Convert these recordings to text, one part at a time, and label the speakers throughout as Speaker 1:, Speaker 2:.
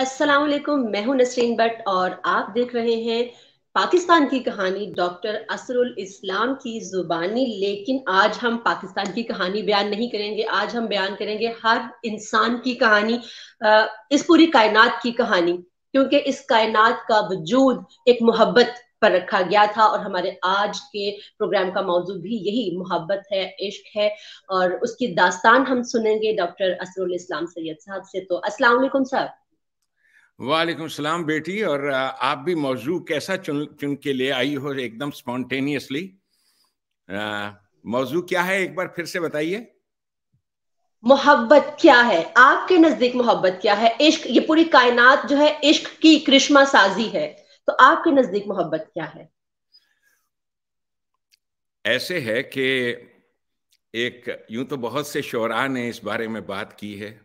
Speaker 1: अस्सलाम वालेकुम मैं हूं नसरीन भट्ट और आप देख रहे हैं पाकिस्तान की कहानी डॉक्टर असरुल इस्लाम की जुबानी लेकिन आज हम पाकिस्तान की कहानी बयान नहीं करेंगे आज हम बयान करेंगे हर इंसान की कहानी इस पूरी कायनात की कहानी क्योंकि इस कायनात का वजूद एक मोहब्बत पर रखा गया था और हमारे आज के प्रोग्राम का मौजू भी यही मोहब्बत है इश्क है और उसकी दास्तान हम सुनेंगे डॉक्टर असरुल इस्लाम सैयद साहब से तो अस्सलाम सर साहब
Speaker 2: वालेकुम सलाम बेटी और आप भी मौजू कैसा चुन चुन के ले आई हो एकदम स्पॉन्टेनियसली मौजू क्या है एक बार फिर से बताइए
Speaker 1: मोहब्बत क्या है आपके नजदीक मोहब्बत क्या है इश्क ये पूरी कायनात जो है इश्क की कृष्मा साजी है तो आपके नजदीक मोहब्बत क्या है
Speaker 2: ऐसे है कि एक यूं तो बहुत से शोरा ने इस बारे में बात की है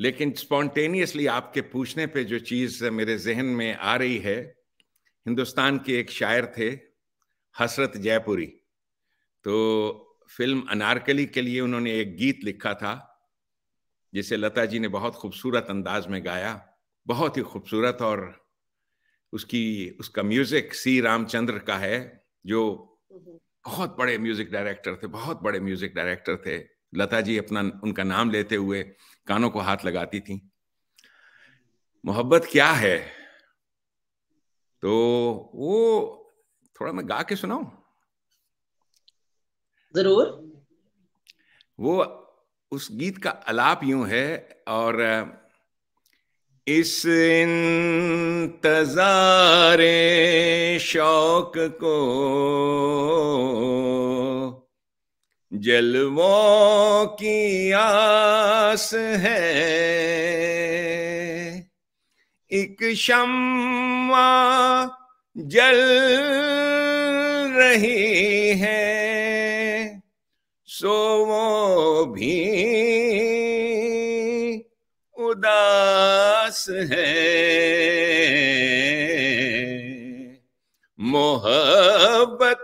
Speaker 2: लेकिन स्पॉन्टेनियसली आपके पूछने पे जो चीज़ मेरे जहन में आ रही है हिंदुस्तान के एक शायर थे हसरत जयपुरी तो फिल्म अनारकली के लिए उन्होंने एक गीत लिखा था जिसे लता जी ने बहुत खूबसूरत अंदाज में गाया बहुत ही खूबसूरत और उसकी उसका म्यूज़िक सी रामचंद्र का है जो हम्म। बहुत बड़े म्यूज़िक डायरेक्टर थे बहुत बड़े म्यूज़िक डायरेक्टर थे लता जी अपना उनका नाम लेते हुए कानों को हाथ लगाती थी मोहब्बत क्या है तो वो थोड़ा मैं गा के सुनाऊं जरूर वो उस गीत का अलाप यूं है और
Speaker 3: इस इंतजारे शौक को जलवों की आस है एक शम्मा जल रही है सो वो भी उदास है मोहब्बत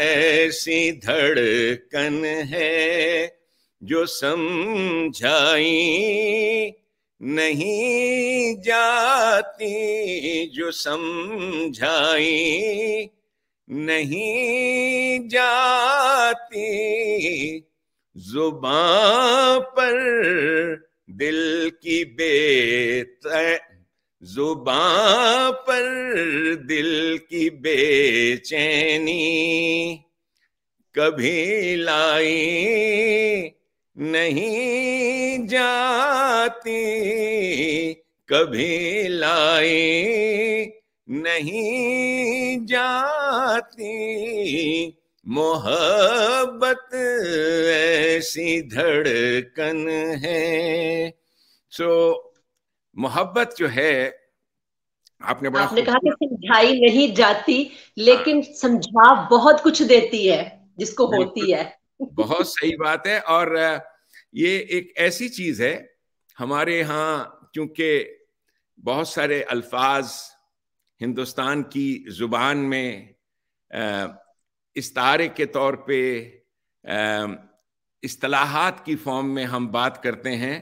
Speaker 3: ऐसी धड़कन है जो समझाई नहीं जाती जो समझाई नहीं जाती जुबान पर दिल की बेत जुबां पर दिल की बेचैनी कभी लाई नहीं जाती कभी लाई नहीं जाती मोहब्बत ऐसी धड़कन है
Speaker 2: सो मोहब्बत जो है आपने बड़ा आपने कहा
Speaker 1: कि समझाई नहीं जाती लेकिन हाँ। समझा बहुत कुछ देती है जिसको होती है
Speaker 2: बहुत सही बात है और ये एक ऐसी चीज है हमारे यहाँ क्योंकि बहुत सारे अल्फाज हिंदुस्तान की ज़ुबान में इस्तारे के तौर पे इस्तलाहात की फॉर्म में हम बात करते हैं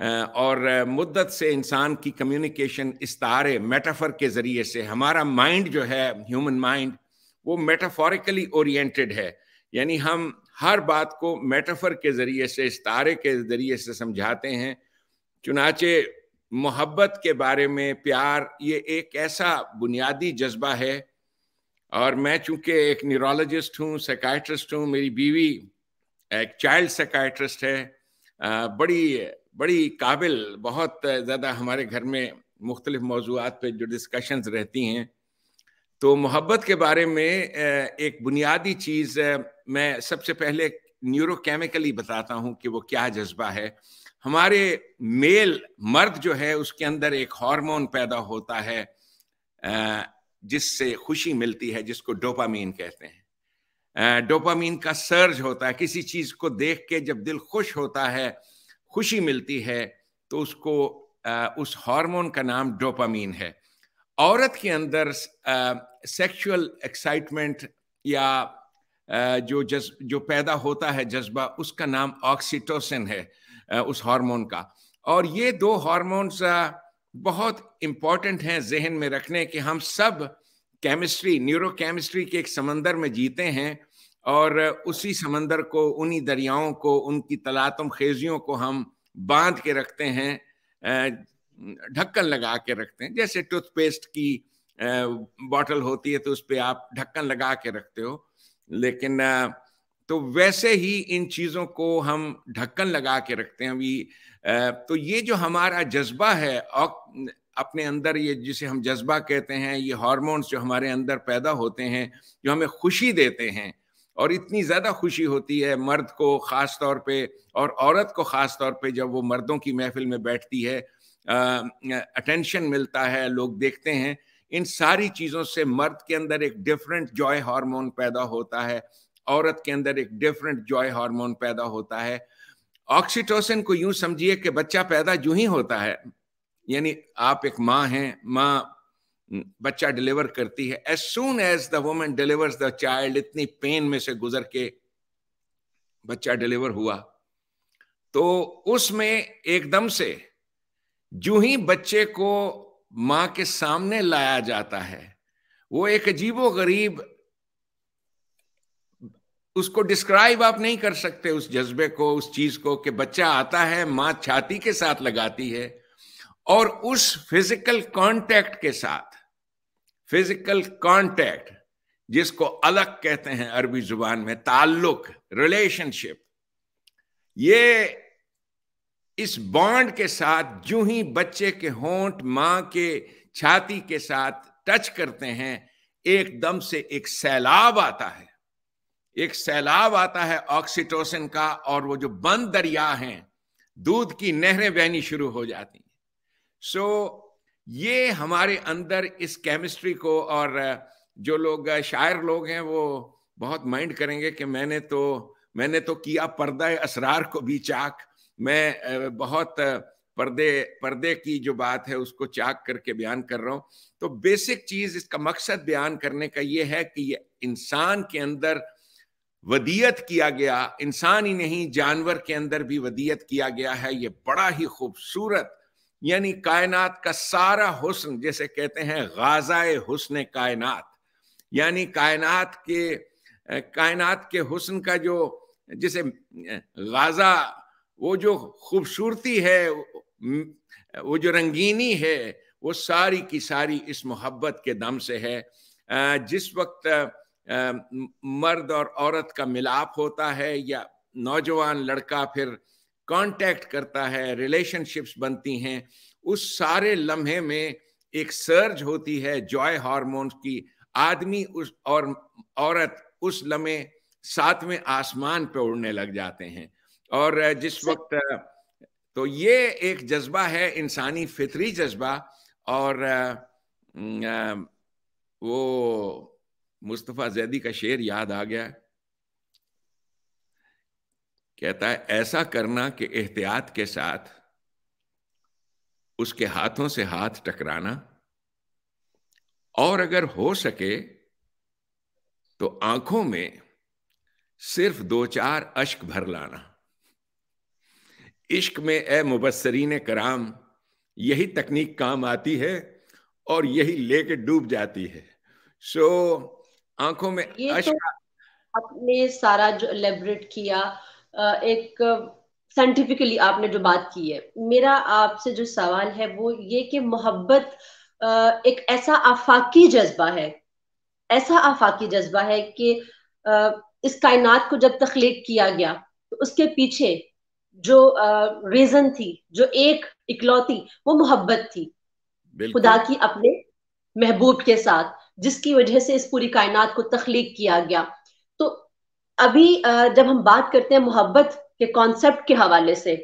Speaker 2: और मुद्दत से इंसान की कम्युनिकेशन इस तारे मेटाफर के ज़रिए से हमारा माइंड जो है ह्यूमन माइंड वो मेटाफोरिकली ओरिएंटेड है यानी हम हर बात को मेटाफर के ज़रिए से इस तारे के ज़रिए से समझाते हैं चुनाचे मोहब्बत के बारे में प्यार ये एक ऐसा बुनियादी जज्बा है और मैं चूंकि एक न्यूरोलॉजिस्ट हूँ साइकाट्रिस्ट हूँ मेरी बीवी एक चाइल्ड साइकाट्रिस्ट है बड़ी बड़ी काबिल बहुत ज़्यादा हमारे घर में मुख्तलिफ मौजूद पे जो डिस्कशंस रहती हैं तो मोहब्बत के बारे में एक बुनियादी चीज़ मैं सबसे पहले न्यूरोकेमिकली बताता हूँ कि वो क्या जज्बा है हमारे मेल मर्द जो है उसके अंदर एक हार्मोन पैदा होता है जिससे खुशी मिलती है जिसको डोपामीन कहते हैं डोपामीन का सर्ज होता है किसी चीज़ को देख के जब दिल खुश होता है खुशी मिलती है तो उसको उस हार्मोन का नाम डोपामीन है औरत के अंदर सेक्सुअल एक्साइटमेंट या जो जज जो पैदा होता है जज्बा उसका नाम ऑक्सीटोसिन है उस हार्मोन का और ये दो हार्मोन्स बहुत इम्पॉर्टेंट हैं जहन में रखने कि हम सब केमिस्ट्री न्यूरोकेमिस्ट्री के एक समंदर में जीते हैं और उसी समंदर को उन्हीं दरियाओं को उनकी तलातम खेजियों को हम बांध के रखते हैं ढक्कन लगा के रखते हैं जैसे टूथपेस्ट की बॉटल होती है तो उस पर आप ढक्कन लगा के रखते हो लेकिन तो वैसे ही इन चीज़ों को हम ढक्कन लगा के रखते हैं अभी तो ये जो हमारा जज्बा है और अपने अंदर ये जिसे हम जज्बा कहते हैं ये हार्मोन्स जो हमारे अंदर पैदा होते हैं जो हमें खुशी देते हैं और इतनी ज़्यादा खुशी होती है मर्द को ख़ास तौर पे और औरत को ख़ास तौर पे जब वो मर्दों की महफिल में बैठती है अटेंशन मिलता है लोग देखते हैं इन सारी चीज़ों से मर्द के अंदर एक डिफरेंट जॉय हार्मोन पैदा होता है औरत के अंदर एक डिफरेंट जॉय हार्मोन पैदा होता है ऑक्सीटोसिन को यूं समझिए कि बच्चा पैदा जो ही होता है यानी आप एक माँ हैं माँ बच्चा डिलीवर करती है as soon as the women delivers the child इतनी पेन में से गुजर के बच्चा डिलीवर हुआ तो उसमें एकदम से जो ही बच्चे को मां के सामने लाया जाता है वो एक अजीबो गरीब उसको डिस्क्राइब आप नहीं कर सकते उस जज्बे को उस चीज को कि बच्चा आता है माँ छाती के साथ लगाती है और उस फिजिकल कांटेक्ट के साथ फिजिकल कांटेक्ट जिसको अलग कहते हैं अरबी जुबान में ताल्लुक रिलेशनशिप ये इस बॉन्ड के साथ जो ही बच्चे के होंठ मां के छाती के साथ टच करते हैं एकदम से एक सैलाब आता है एक सैलाब आता है ऑक्सीटोसिन का और वो जो बंद दरिया हैं दूध की नहरें बहनी शुरू हो जाती हैं सो so, ये हमारे अंदर इस केमिस्ट्री को और जो लोग शायर लोग हैं वो बहुत माइंड करेंगे कि मैंने तो मैंने तो किया पर्दा असरार को भी चाक मैं बहुत पर्दे पर्दे की जो बात है उसको चाक करके बयान कर रहा हूँ तो बेसिक चीज़ इसका मकसद बयान करने का ये है कि ये इंसान के अंदर वदियत किया गया इंसान ही नहीं जानवर के अंदर भी वदियत किया गया है ये बड़ा ही खूबसूरत यानी कायनात का सारा हुस्न जैसे कहते हैं गाजाए हुस्न कायनात यानी कायनात के कायनात के हुस्न का जो जैसे गाजा वो जो खूबसूरती है वो जो रंगीनी है वो सारी की सारी इस मोहब्बत के दम से है जिस वक्त मर्द और औरत का मिलाप होता है या नौजवान लड़का फिर कांटेक्ट करता है रिलेशनशिप्स बनती हैं उस सारे लम्हे में एक सर्ज होती है जॉय हार्मोन्स की आदमी उस और औरत उस लम्हे सातवें आसमान पे उड़ने लग जाते हैं और जिस वक्त तो ये एक जज्बा है इंसानी फितरी जज्बा और वो मुस्तफ़ा जैदी का शेर याद आ गया कहता है ऐसा करना कि एहतियात के साथ उसके हाथों से हाथ टकराना और अगर हो सके तो आंखों में सिर्फ दो चार अश्क भर लाना इश्क में ए मुबसरीन कराम यही तकनीक काम आती है और यही लेके डूब जाती है सो आंखों में अश्क
Speaker 1: तो आपने सारा जो एलेबरेट किया एक साइंटिफिकली आपने जो बात की है मेरा आपसे जो सवाल है वो ये कि मोहब्बत एक ऐसा आफाकी जज्बा है ऐसा आफाकी जज्बा है कि इस कायनात को जब तख्लीक किया गया तो उसके पीछे जो रीजन थी जो एक इकलौती वो मोहब्बत थी खुदा की अपने महबूब के साथ जिसकी वजह से इस पूरी कायनात को तख्लीक किया गया अभी जब हम बात करते हैं मोहब्बत के कॉन्सेप्ट के हवाले से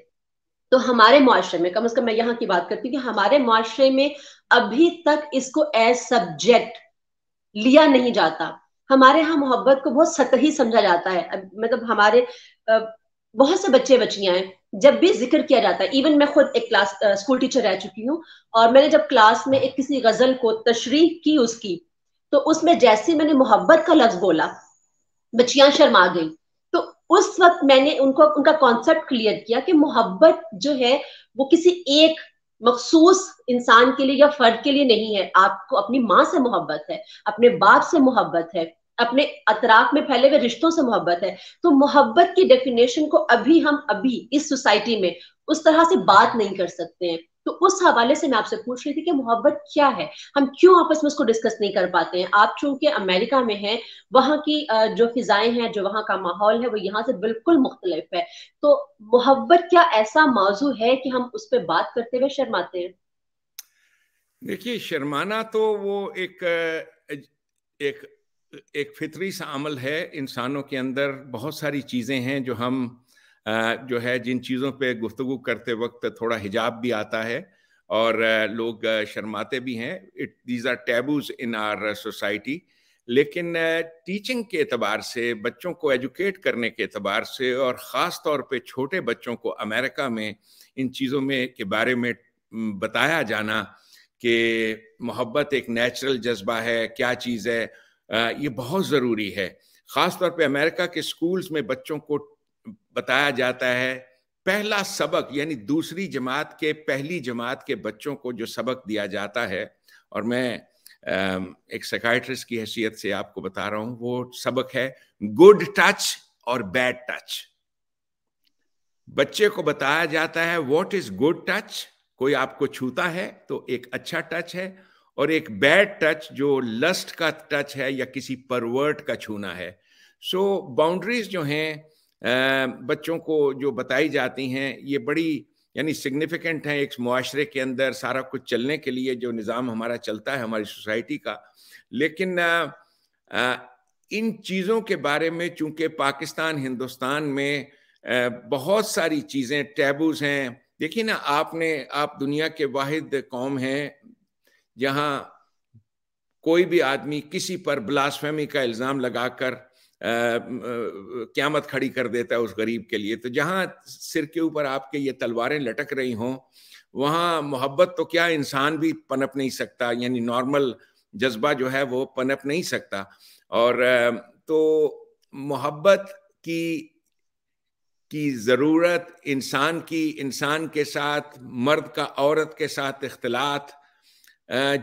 Speaker 1: तो हमारे मुआरे में कम अज कम मैं यहाँ की बात करती हूँ कि हमारे मुआरे में अभी तक इसको एज सब्जेक्ट लिया नहीं जाता हमारे यहाँ मोहब्बत को बहुत सतही समझा जाता है मतलब हमारे बहुत से बच्चे बच्चियां हैं जब भी जिक्र किया जाता है इवन मैं खुद एक क्लास स्कूल टीचर रह चुकी हूँ और मैंने जब क्लास में एक किसी गजल को तशरीह की उसकी तो उसमें जैसे मैंने मोहब्बत का लफ्ज बोला बच्चियां शर्मा गई तो उस वक्त मैंने उनको उनका कॉन्सेप्ट क्लियर किया कि मोहब्बत जो है वो किसी एक मखसूस इंसान के लिए या फर्द के लिए नहीं है आपको अपनी माँ से मोहब्बत है अपने बाप से मोहब्बत है अपने अतराक में फैले हुए रिश्तों से मोहब्बत है तो मोहब्बत की डेफिनेशन को अभी हम अभी इस सोसाइटी में उस तरह से बात नहीं कर सकते हैं तो उस हवाले से मैं आपसे पूछ रही थी कि मोहब्बत क्या है हम क्यों आपस में उसको डिस्कस नहीं कर पाते हैं आप चूंकि अमेरिका में हैं वहां की जो फिजाएं हैं जो वहां का माहौल है वो यहाँ से बिल्कुल मुख्तलिफ है तो मोहब्बत क्या ऐसा मौजू है कि हम उस पर बात करते हुए शर्माते हैं
Speaker 2: देखिए शर्माना तो वो एक एक एक फितरी सा अमल है इंसानों के अंदर बहुत सारी चीज़ें हैं जो हम जो है जिन चीज़ों पे गुफ्तु करते वक्त थोड़ा हिजाब भी आता है और लोग शर्माते भी हैं it these are taboos in our society लेकिन टीचिंग के अतबार से बच्चों को एजुकेट करने के अतबार से और ख़ास तौर पे छोटे बच्चों को अमेरिका में इन चीज़ों में के बारे में बताया जाना कि मोहब्बत एक नेचुरल जज्बा है क्या चीज़ है ये बहुत ज़रूरी है ख़ास तौर पे अमेरिका के स्कूल्स में बच्चों को बताया जाता है पहला सबक यानी दूसरी जमात के पहली जमात के बच्चों को जो सबक दिया जाता है और मैं एक सकाइट्रिस्ट की हैसियत से आपको बता रहा हूं वो सबक है गुड टच और बैड टच बच्चे को बताया जाता है व्हाट इज गुड टच कोई आपको छूता है तो एक अच्छा टच है और एक बैड टच जो लस्ट का टच है या किसी परवर्ट का छूना है सो so, बाउंड्रीज जो हैं बच्चों को जो बताई जाती हैं ये बड़ी यानी सिग्निफिकेंट हैं एक माशरे के अंदर सारा कुछ चलने के लिए जो निज़ाम हमारा चलता है हमारी सोसाइटी का लेकिन इन चीज़ों के बारे में चूंकि पाकिस्तान हिंदुस्तान में बहुत सारी चीज़ें टैबूज हैं देखिए ना आपने आप दुनिया के वाद कौम हैं जहाँ कोई भी आदमी किसी पर ब्लास्फेमी का इल्ज़ाम लगाकर क्यामत खड़ी कर देता है उस गरीब के लिए तो जहाँ सिर के ऊपर आपके ये तलवारें लटक रही हों वहाँ मोहब्बत तो क्या इंसान भी पनप नहीं सकता यानी नॉर्मल जज्बा जो है वो पनप नहीं सकता और तो मोहब्बत की की ज़रूरत इंसान की इंसान के साथ मर्द का औरत के साथ इख्तलात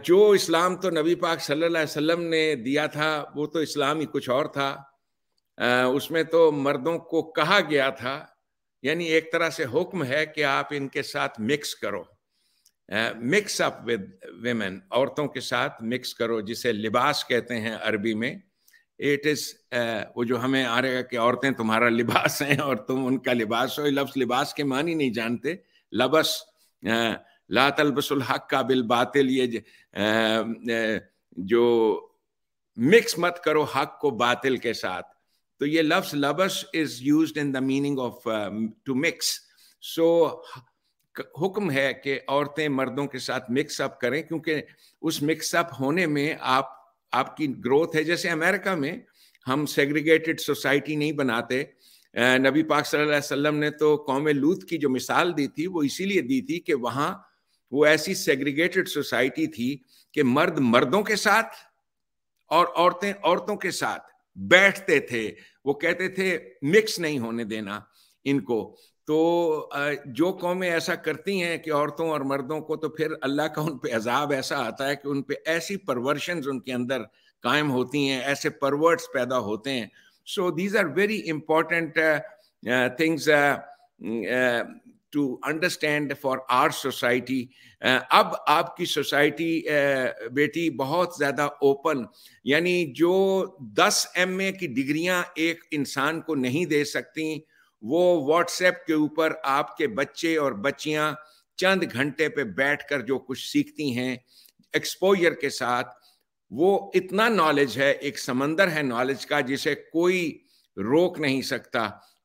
Speaker 2: जो इस्लाम तो नबी पाक सल्लल्लाहु अलैहि वसल्लम ने दिया था वो तो इस्लाम ही कुछ और था उसमें तो मर्दों को कहा गया था यानी एक तरह से हुक्म है कि आप इनके साथ मिक्स करो मिक्स अप विद विमेन औरतों के साथ मिक्स करो जिसे लिबास कहते हैं अरबी में इट इज वो जो हमें आ रहेगा कि औरतें तुम्हारा लिबास हैं और तुम उनका लिबास हो लफ्स लिबास के मान ही नहीं जानते लबस लातलबसुल हक का बिल बातिल ये जो मिक्स मत करो हक को बातिल के साथ तो ये लफ्स लबस is use in the meaning of to mix so हुक्म है कि औरतें मर्दों के साथ मिक्स अप करें क्योंकि उस मिक्स अप होने में आप आपकी ग्रोथ है जैसे अमेरिका में हम सेग्रीगेटेड सोसाइटी नहीं बनाते नबी पाक सल्लल्लाहु अलैहि वसल्लम ने तो कौम लूत की जो मिसाल दी थी वो इसीलिए दी थी कि वहाँ वो ऐसी सेग्रीगेटेड सोसाइटी थी कि मर्द मर्दों के साथ और औरतें औरतों के साथ बैठते थे वो कहते थे मिक्स नहीं होने देना इनको तो जो कौमें ऐसा करती हैं कि औरतों और मर्दों को तो फिर अल्लाह का उन पर अजाब ऐसा आता है कि उन पर ऐसी परवर्शन उनके अंदर कायम होती हैं ऐसे परवर्ट्स पैदा होते हैं so these are very important things to understand for our society अब आपकी सोसाइटी uh, बेटी बहुत ज़्यादा ओपन यानी जो 10 एम की डिग्रियां एक इंसान को नहीं दे सकती वो व्हाट्सएप के ऊपर आपके बच्चे और बच्चियां चंद घंटे पे बैठकर जो कुछ सीखती हैं एक्सपोजर के साथ वो इतना नॉलेज है एक समंदर है नॉलेज का जिसे कोई रोक नहीं सकता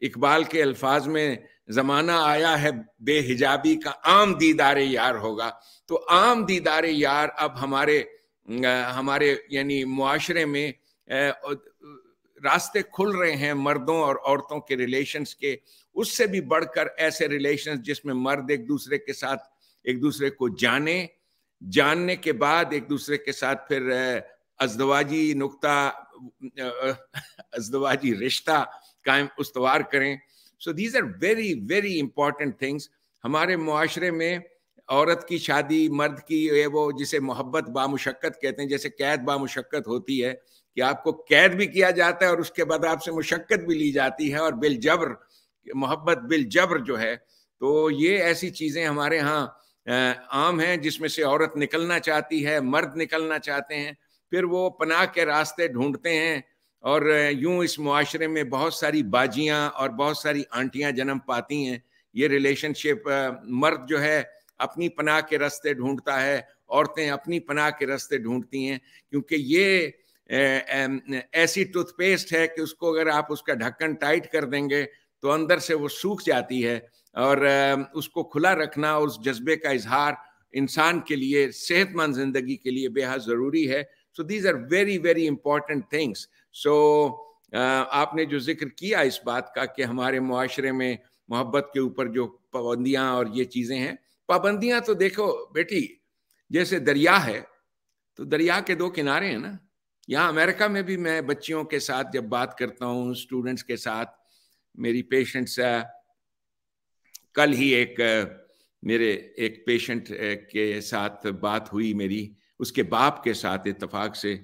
Speaker 2: इकबाल के अल्फाज में जमाना आया है बेहिजाबी का आम दीदार यार होगा तो आम दीदार यार अब हमारे हमारे यानी मुआशरे में रास्ते खुल रहे हैं मर्दों और औरतों के रिलेशंस के उससे भी बढ़कर ऐसे रिलेशंस जिसमें मर्द एक दूसरे के साथ एक दूसरे को जाने जानने के बाद एक दूसरे के साथ फिर अजदवाजी नुकता अजदवाजी रिश्ता कायम उसवार करें so these are very very important things हमारे माशरे में औरत की शादी मर्द की ये वो जिसे मोहब्बत बामुशक्कत कहते हैं जैसे कैद बामुशक्कत होती है कि आपको कैद भी किया जाता है और उसके बाद आपसे मुशक्कत भी ली जाती है और जबर मोहब्बत जबर जो है तो ये ऐसी चीज़ें हमारे यहाँ आम हैं जिसमें से औरत निकलना चाहती है मर्द निकलना चाहते हैं फिर वो पनाह के रास्ते ढूंढते हैं और यूं इस मुआरे में बहुत सारी बाजियां और बहुत सारी आंटियां जन्म पाती हैं ये रिलेशनशिप मर्द जो है अपनी पनाह के रास्ते ढूंढता है औरतें अपनी पनाह के रास्ते ढूंढती हैं क्योंकि ये ऐसी टूथपेस्ट है कि उसको अगर आप उसका ढक्कन टाइट कर देंगे तो अंदर से वो सूख जाती है और उसको खुला रखना उस जज्बे का इजहार इंसान के लिए सेहतमंद जिंदगी के लिए बेहद ज़रूरी है so these are very very important things so so, uh, आपने जो जिक्र किया इस बात का कि हमारे माशरे में मोहब्बत के ऊपर जो पाबंदियाँ और ये चीज़ें हैं पाबंदियाँ तो देखो बेटी जैसे दरिया है तो दरिया के दो किनारे हैं ना यहाँ अमेरिका में भी मैं बच्चियों के साथ जब बात करता हूँ स्टूडेंट्स के साथ मेरी पेशेंट्स कल ही एक मेरे एक पेशेंट के साथ बात हुई मेरी उसके बाप के साथ इतफाक से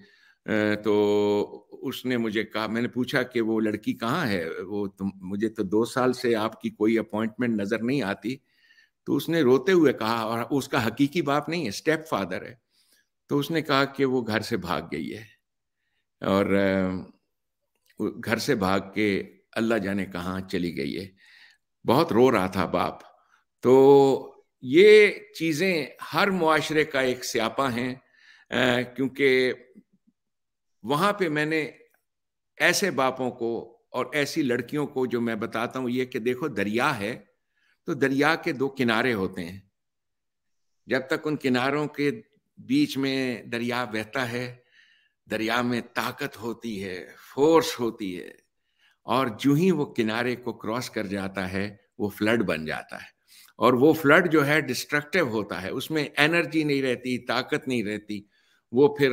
Speaker 2: तो उसने मुझे कहा मैंने पूछा कि वो लड़की कहाँ है वो तुम मुझे तो दो साल से आपकी कोई अपॉइंटमेंट नज़र नहीं आती तो उसने रोते हुए कहा और उसका हकीकी बाप नहीं है स्टेप फादर है तो उसने कहा कि वो घर से भाग गई है और घर से भाग के अल्लाह जाने कहाँ चली गई है बहुत रो रहा था बाप तो ये चीज़ें हर मुआरे का एक स्यापा हैं क्योंकि वहां पे मैंने ऐसे बापों को और ऐसी लड़कियों को जो मैं बताता हूँ ये कि देखो दरिया है तो दरिया के दो किनारे होते हैं जब तक उन किनारों के बीच में दरिया बहता है दरिया में ताकत होती है फोर्स होती है और जो ही वो किनारे को क्रॉस कर जाता है वो फ्लड बन जाता है और वो फ्लड जो है डिस्ट्रक्टिव होता है उसमें एनर्जी नहीं रहती ताकत नहीं रहती वो फिर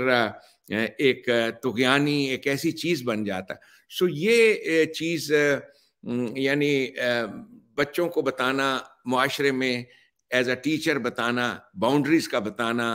Speaker 2: एक तुगयानी एक ऐसी चीज़ बन जाता सो ये चीज़ यानी बच्चों को बताना माशरे में एज अ टीचर बताना बाउंड्रीज का बताना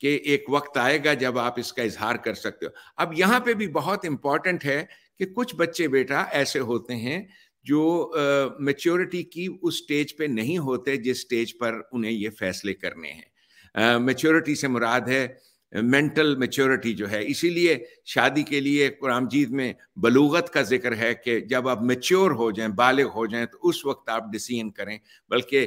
Speaker 2: कि एक वक्त आएगा जब आप इसका इजहार कर सकते हो अब यहाँ पे भी बहुत इम्पॉर्टेंट है कि कुछ बच्चे बेटा ऐसे होते हैं जो मेच्योरिटी की उस स्टेज पे नहीं होते जिस स्टेज पर उन्हें ये फैसले करने हैं मेच्योरिटी से मुराद है मेंटल मेच्योरिटी जो है इसीलिए शादी के लिए कुरान जीत में बलूगत का जिक्र है कि जब आप मेच्योर हो जाएं बालिग हो जाएं तो उस वक्त आप डिसीजन करें बल्कि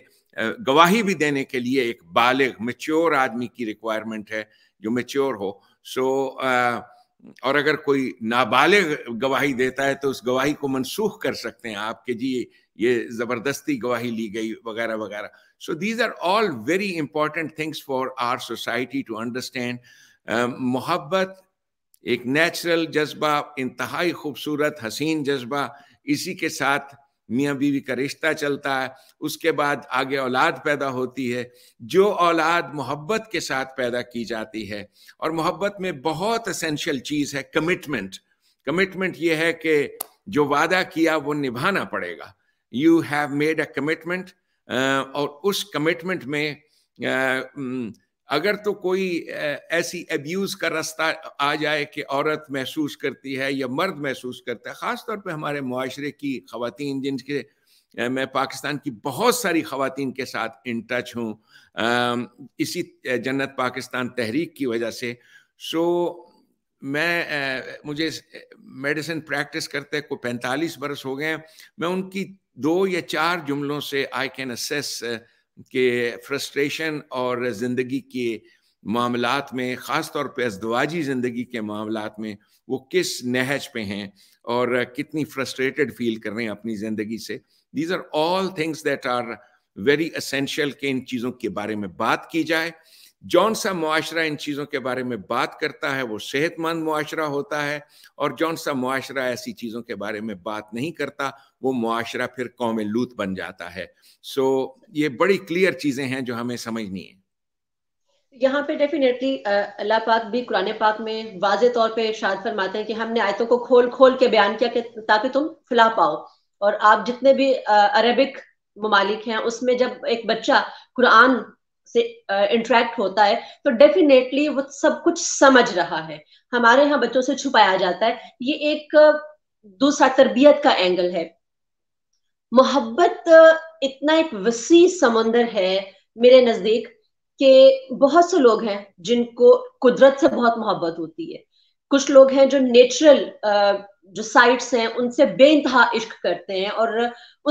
Speaker 2: गवाही भी देने के लिए एक बालिग मेच्योर आदमी की रिक्वायरमेंट है जो मेच्योर हो सो आ, और अगर कोई नाबालिग गवाही देता है तो उस गवाही को मनसूख कर सकते हैं आप कि जी ये ज़बरदस्ती गवाही ली गई वगैरह वगैरह So these are all very important things for our society to understand. मोहब्बत um, एक नेचुरल जज्बा इंतहाई खूबसूरत हसीन जज्बा इसी के साथ मियाँ बीवी का रिश्ता चलता है उसके बाद आगे औलाद पैदा होती है जो औलाद मोहब्बत के साथ पैदा की जाती है और मोहब्बत में बहुत असेंशियल चीज़ है कमिटमेंट कमिटमेंट ये है कि जो वादा किया वो निभाना पड़ेगा you have made a commitment और उस कमिटमेंट में अगर तो कोई ऐसी एब्यूज का रास्ता आ जाए कि औरत महसूस करती है या मर्द महसूस करता है ख़ासतौर पर हमारे माशरे की खातन जिनके मैं पाकिस्तान की बहुत सारी खातन के साथ इन टच हूँ इसी जन्नत पाकिस्तान तहरीक की वजह से सो मैं मुझे मेडिसिन प्रैक्टिस करते को 45 बरस हो गए मैं उनकी दो या चार जुमलों से आई कैन असेस के फ्रस्ट्रेशन और ज़िंदगी के मामला में ख़ास तौर पर अजदवाजी ज़िंदगी के मामला में वो किस नहज पे हैं और कितनी फ्रस्ट्रेटेड फील कर रहे हैं अपनी ज़िंदगी से these are all things that are very essential के इन चीज़ों के बारे में बात की जाए जौन सा मुआरा इन चीज़ों के बारे में बात करता है वो सेहतमंद मुआरा होता है और जौन सा मुआरा ऐसी चीज़ों के बारे में बात नहीं करता वो मुआरा फिर कौम लूत बन जाता है सो so, ये बड़ी क्लियर चीज़ें हैं जो हमें समझनी है
Speaker 1: यहाँ पे डेफिनेटली अल्लाह पाक भी कुरान पाक में वाज तौर पे शाद फरमाते हैं कि हमने आयतों को खोल खोल के बयान किया कि ताकि तुम फुला पाओ और आप जितने भी अरबिक ममालिक हैं उसमें जब एक बच्चा कुरान से इंटरेक्ट uh, होता है तो डेफिनेटली वो सब कुछ समझ रहा है हमारे यहाँ बच्चों से छुपाया जाता है ये एक दूसरा तरबियत का एंगल है मोहब्बत इतना एक वसी समंदर है मेरे नजदीक के बहुत से लोग हैं जिनको कुदरत से बहुत मोहब्बत होती है कुछ लोग हैं जो नेचुरल जो साइट्स हैं उनसे बेइंतहा इश्क करते हैं और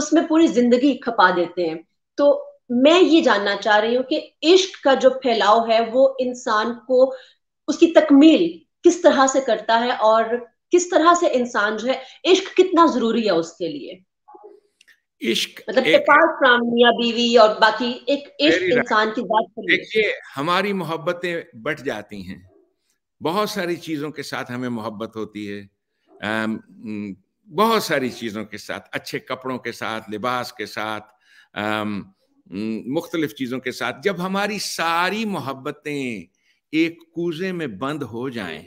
Speaker 1: उसमें पूरी जिंदगी खपा देते हैं तो मैं ये जानना चाह रही हूँ कि इश्क का जो फैलाव है वो इंसान को उसकी तकमील किस तरह से करता है और किस तरह से इंसान जो है इश्क कितना जरूरी है उसके लिए
Speaker 2: इश्क मतलब एक,
Speaker 1: बीवी और बाकी एक इश्क इंसान की बात
Speaker 2: देखिए हमारी मोहब्बतें बढ़ जाती हैं बहुत सारी चीजों के साथ हमें मोहब्बत होती है आम, बहुत सारी चीजों के साथ अच्छे कपड़ों के साथ लिबास के साथ आम, हम्म, मुख्तलिफ चीज़ों के साथ जब हमारी सारी मोहब्बतें एक कूजे में बंद हो जाएं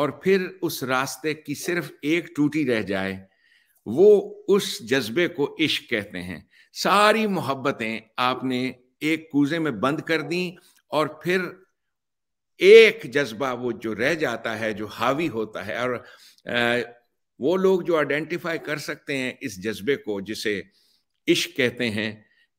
Speaker 2: और फिर उस रास्ते की सिर्फ एक टूटी रह जाए वो उस जज्बे को इश्क कहते हैं सारी मोहब्बतें आपने एक कूजे में बंद कर दी और फिर एक जज्बा वो जो रह जाता है जो हावी होता है और वो लोग जो आइडेंटिफाई कर सकते हैं इस जज्बे को जिसे इश्क कहते हैं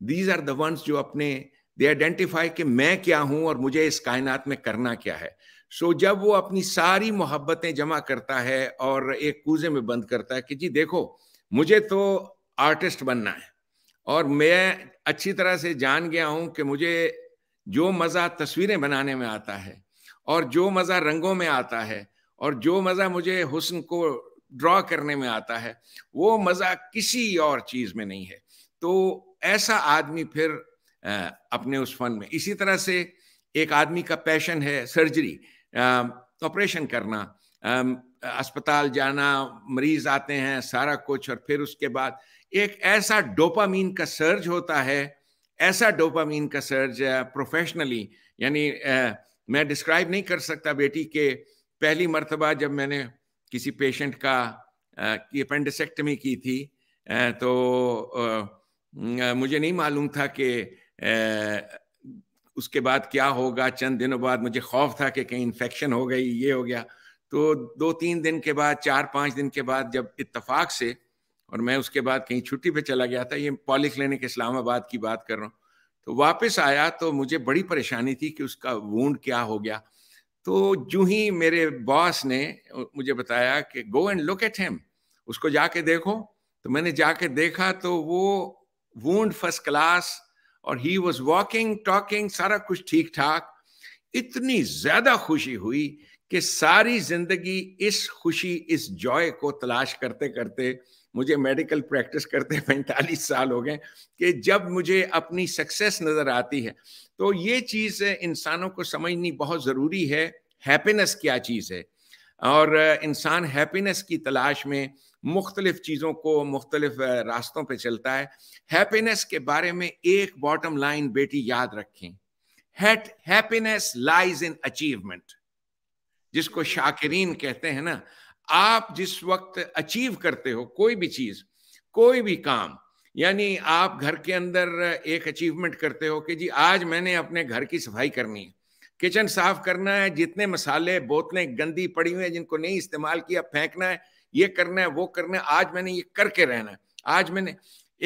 Speaker 2: दीज आर द वंस जो अपने दे आइडेंटिफाई कि मैं क्या हूं और मुझे इस कायनात में करना क्या है सो so, जब वो अपनी सारी मोहब्बतें जमा करता है और एक कूजे में बंद करता है कि जी देखो मुझे तो आर्टिस्ट बनना है और मैं अच्छी तरह से जान गया हूं कि मुझे जो मज़ा तस्वीरें बनाने में आता है और जो मज़ा रंगों में आता है और जो मज़ा मुझे हुस्न को ड्रॉ करने में आता है वो मज़ा किसी और चीज़ में नहीं है तो ऐसा आदमी फिर अपने उस फन में इसी तरह से एक आदमी का पैशन है सर्जरी तो ऑपरेशन करना अस्पताल जाना मरीज आते हैं सारा कुछ और फिर उसके बाद एक ऐसा डोपामीन का सर्ज होता है ऐसा डोपामीन का सर्ज प्रोफेशनली यानी मैं डिस्क्राइब नहीं कर सकता बेटी के पहली मरतबा जब मैंने किसी पेशेंट का अपेंडिसेक्टमी की थी तो मुझे नहीं मालूम था कि उसके बाद क्या होगा चंद दिनों बाद मुझे खौफ था कि कहीं इन्फेक्शन हो गई ये हो गया तो दो तीन दिन के बाद चार पाँच दिन के बाद जब इत्तफाक से और मैं उसके बाद कहीं छुट्टी पे चला गया था ये पॉली क्लिनिक इस्लामाबाद की बात कर रहा हूँ तो वापस आया तो मुझे बड़ी परेशानी थी कि उसका वूंड क्या हो गया तो जूँ ही मेरे बॉस ने मुझे बताया कि go and look at him उसको जाके देखो तो मैंने जाके देखा तो वो वोंड फर्स्ट क्लास और ही वॉज वॉकिंग टॉकिंग सारा कुछ ठीक ठाक इतनी ज्यादा खुशी हुई कि सारी जिंदगी इस खुशी इस जॉय को तलाश करते करते मुझे मेडिकल प्रैक्टिस करते पैंतालीस साल हो गए कि जब मुझे अपनी सक्सेस नज़र आती है तो ये चीज़ इंसानों को समझनी बहुत ज़रूरी है हैप्पीनेस क्या चीज़ है और इंसान हैप्पीनेस की तलाश में मुख्तलिफ चीज़ों को मुख्तलिफ रास्तों पे चलता है हैप्पीनेस के बारे में एक बॉटम लाइन बेटी याद रखें हैप्पीनेस लाइज इन अचीवमेंट जिसको शाकिरीन कहते हैं ना आप जिस वक्त अचीव करते हो कोई भी चीज़ कोई भी काम यानी आप घर के अंदर एक अचीवमेंट करते हो कि जी आज मैंने अपने घर की सफाई करनी है किचन साफ करना है जितने मसाले बोतलें गंदी पड़ी हुई है जिनको नहीं इस्तेमाल किया फेंकना है ये करना है वो करना है आज मैंने ये करके रहना है आज मैंने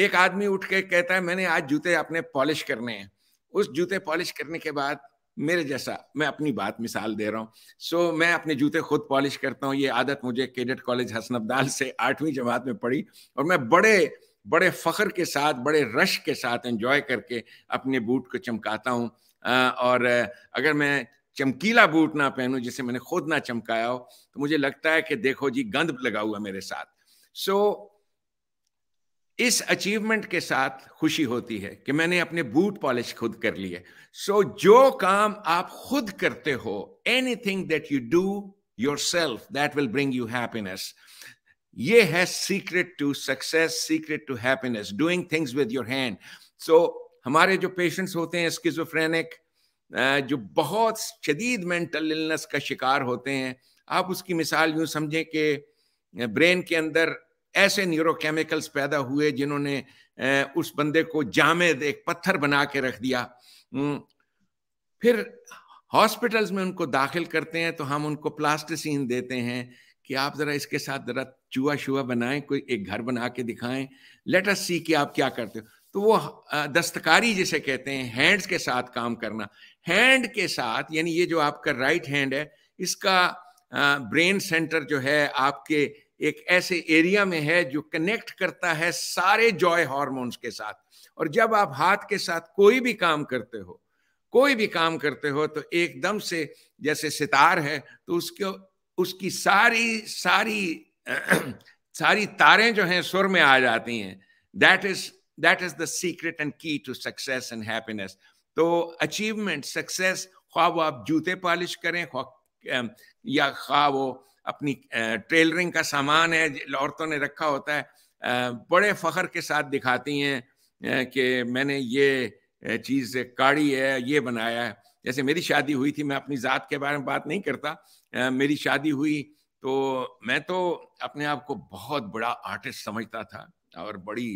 Speaker 2: एक आदमी उठ के कहता है मैंने आज जूते अपने पॉलिश करने हैं उस जूते पॉलिश करने के बाद मेरे जैसा मैं अपनी बात मिसाल दे रहा हूँ सो so, मैं अपने जूते खुद पॉलिश करता हूँ ये आदत मुझे केडेट कॉलेज हसन अब्दाल से आठवीं जमात में पड़ी और मैं बड़े बड़े फख्र के साथ बड़े रश के साथ एंजॉय करके अपने बूट को चमकाता हूँ और अगर मैं चमकीला बूट ना पहनूं जिसे मैंने खुद ना चमकाया हो तो मुझे लगता है कि देखो जी गंद लगा हुआ मेरे साथ सो so, इस अचीवमेंट के साथ खुशी होती है कि मैंने अपने बूट पॉलिश खुद कर लिए सो so, जो काम आप खुद करते हो anything that you do yourself that will bring you happiness ये है secret to success secret to happiness doing things with your hand so हमारे जो पेशेंट्स होते हैं स्किजोफ्रेनिक जो बहुत शदीद मेंटल इलनेस का शिकार होते हैं आप उसकी मिसाल यूँ समझें कि ब्रेन के अंदर ऐसे न्यूरोकेमिकल्स पैदा हुए जिन्होंने उस बंदे को जामे एक पत्थर बना के रख दिया फिर हॉस्पिटल्स में उनको दाखिल करते हैं तो हम उनको प्लास्टिसन देते हैं कि आप ज़रा इसके साथ ज़रा चूहा शुआ बनाएं कोई एक घर बना के दिखाएं लेट अस सी कि आप क्या करते हो तो वो दस्तकारी जिसे कहते हैं हैंड्स के साथ काम करना हैंड के साथ यानी ये जो आपका राइट हैंड है इसका ब्रेन सेंटर जो है आपके एक ऐसे एरिया में है जो कनेक्ट करता है सारे जॉय हॉर्मोन्स के साथ और जब आप हाथ के साथ कोई भी काम करते हो कोई भी काम करते हो तो एकदम से जैसे सितार है तो उसको उसकी सारी सारी सारी तारें जो हैं सुर में आ जाती हैं that is that is the secret and key to success and happiness तो अचीवमेंट सक्सेस ख्वा वो आप जूते पॉलिश करें ख्वा या ख्वा वो अपनी ट्रेलरिंग का सामान है औरतों ने रखा होता है बड़े फ़ख्र के साथ दिखाती हैं कि मैंने ये चीज़ काढ़ी है ये बनाया है जैसे मेरी शादी हुई थी मैं अपनी ज़ात के बारे में बात नहीं करता मेरी शादी हुई तो मैं तो अपने आप को बहुत बड़ा आर्टिस्ट समझता था और बड़ी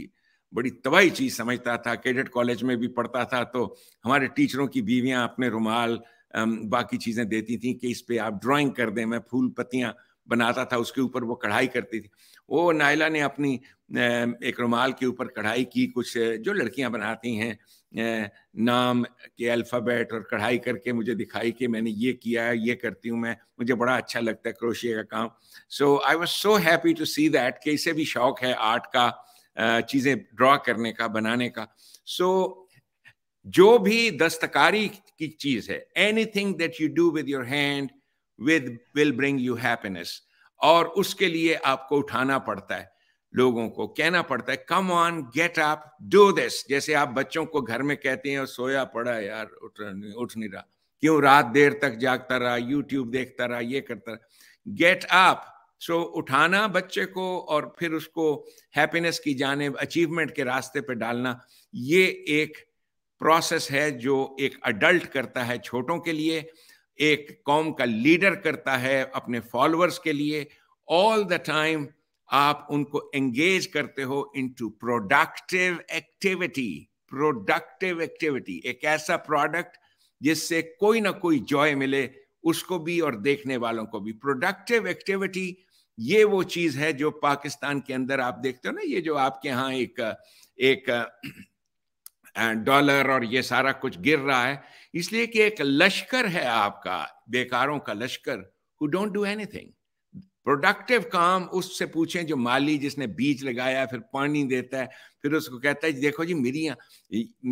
Speaker 2: बड़ी तबाही चीज समझता था कैडेट कॉलेज में भी पढ़ता था तो हमारे टीचरों की बीवियां अपने रुमाल बाकी चीजें देती थी कि इस पे आप ड्राइंग कर दें मैं फूल पत्तियां बनाता था उसके ऊपर वो कढ़ाई करती थी वो नायला ने अपनी एक रुमाल के ऊपर कढ़ाई की कुछ जो लड़कियां बनाती हैं नाम के अल्फ़ाबेट और कढ़ाई करके मुझे दिखाई कि मैंने ये किया है ये करती हूँ मैं मुझे बड़ा अच्छा लगता है क्रोशिया का काम so I was so happy to see that कि इसे भी शौक है आर्ट का चीज़ें ड्रॉ करने का बनाने का सो so, जो भी दस्तकारी की चीज़ है anything that you do with your hand with will bring you happiness और उसके लिए आपको उठाना पड़ता है लोगों को कहना पड़ता है come on get up do this जैसे आप बच्चों को घर में कहते हैं सोया पड़ा यार उठ उठ नहीं रहा क्यों रात देर तक जागता रहा यूट्यूब देखता रहा ये करता रहा गेट अप सो so, उठाना बच्चे को और फिर उसको हैप्पीनेस की जानब अचीवमेंट के रास्ते पे डालना ये एक प्रोसेस है जो एक अडल्ट करता है छोटों के लिए एक कौम का लीडर करता है अपने फॉलोअर्स के लिए ऑल द टाइम आप उनको एंगेज करते हो into productive activity productive activity एक ऐसा प्रोडक्ट जिससे कोई ना कोई जॉय मिले उसको भी और देखने वालों को भी प्रोडक्टिव एक्टिविटी ये वो चीज है जो पाकिस्तान के अंदर आप देखते हो ना ये जो आपके यहाँ एक एक डॉलर और ये सारा कुछ गिर रहा है इसलिए कि एक लश्कर है आपका बेकारों का लश्कर who don't do anything productive काम उससे पूछें जो माली जिसने बीज लगाया फिर पानी देता है फिर उसको कहता है देखो जी मेरी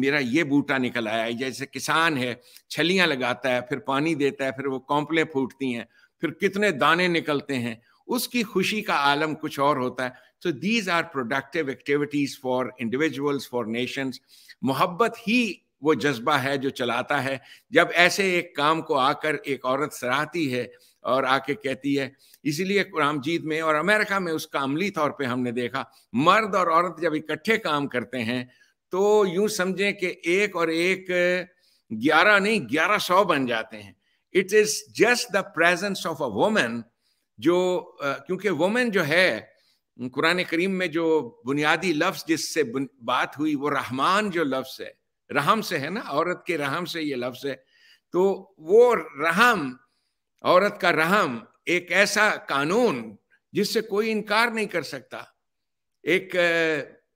Speaker 2: मेरा ये बूटा निकल आया है जैसे किसान है छलियां लगाता है फिर पानी देता है फिर वो कॉम्पले फूटती हैं फिर कितने दाने निकलते हैं उसकी खुशी का आलम कुछ और होता है so these are productive activities for individuals for nations मोहब्बत ही वो जज्बा है जो चलाता है जब ऐसे एक काम को आकर एक औरत सराहती है और आके कहती है इसीलिए रामजीत में और अमेरिका में उसका अमली तौर पे हमने देखा मर्द और औरत जब इकट्ठे काम करते हैं तो यूं समझें कि एक और एक ग्यारह नहीं ग्यारह सौ बन जाते हैं it is just the presence of a women जो क्योंकि वुमेन जो है कुरान करीम में जो बुनियादी लफ्ज जिससे बात हुई वो रहमान जो लफ्ज है रहम से है ना औरत के रहम से ये लफ्ज है तो वो रहम औरत का रहम एक ऐसा कानून जिससे कोई इनकार नहीं कर सकता एक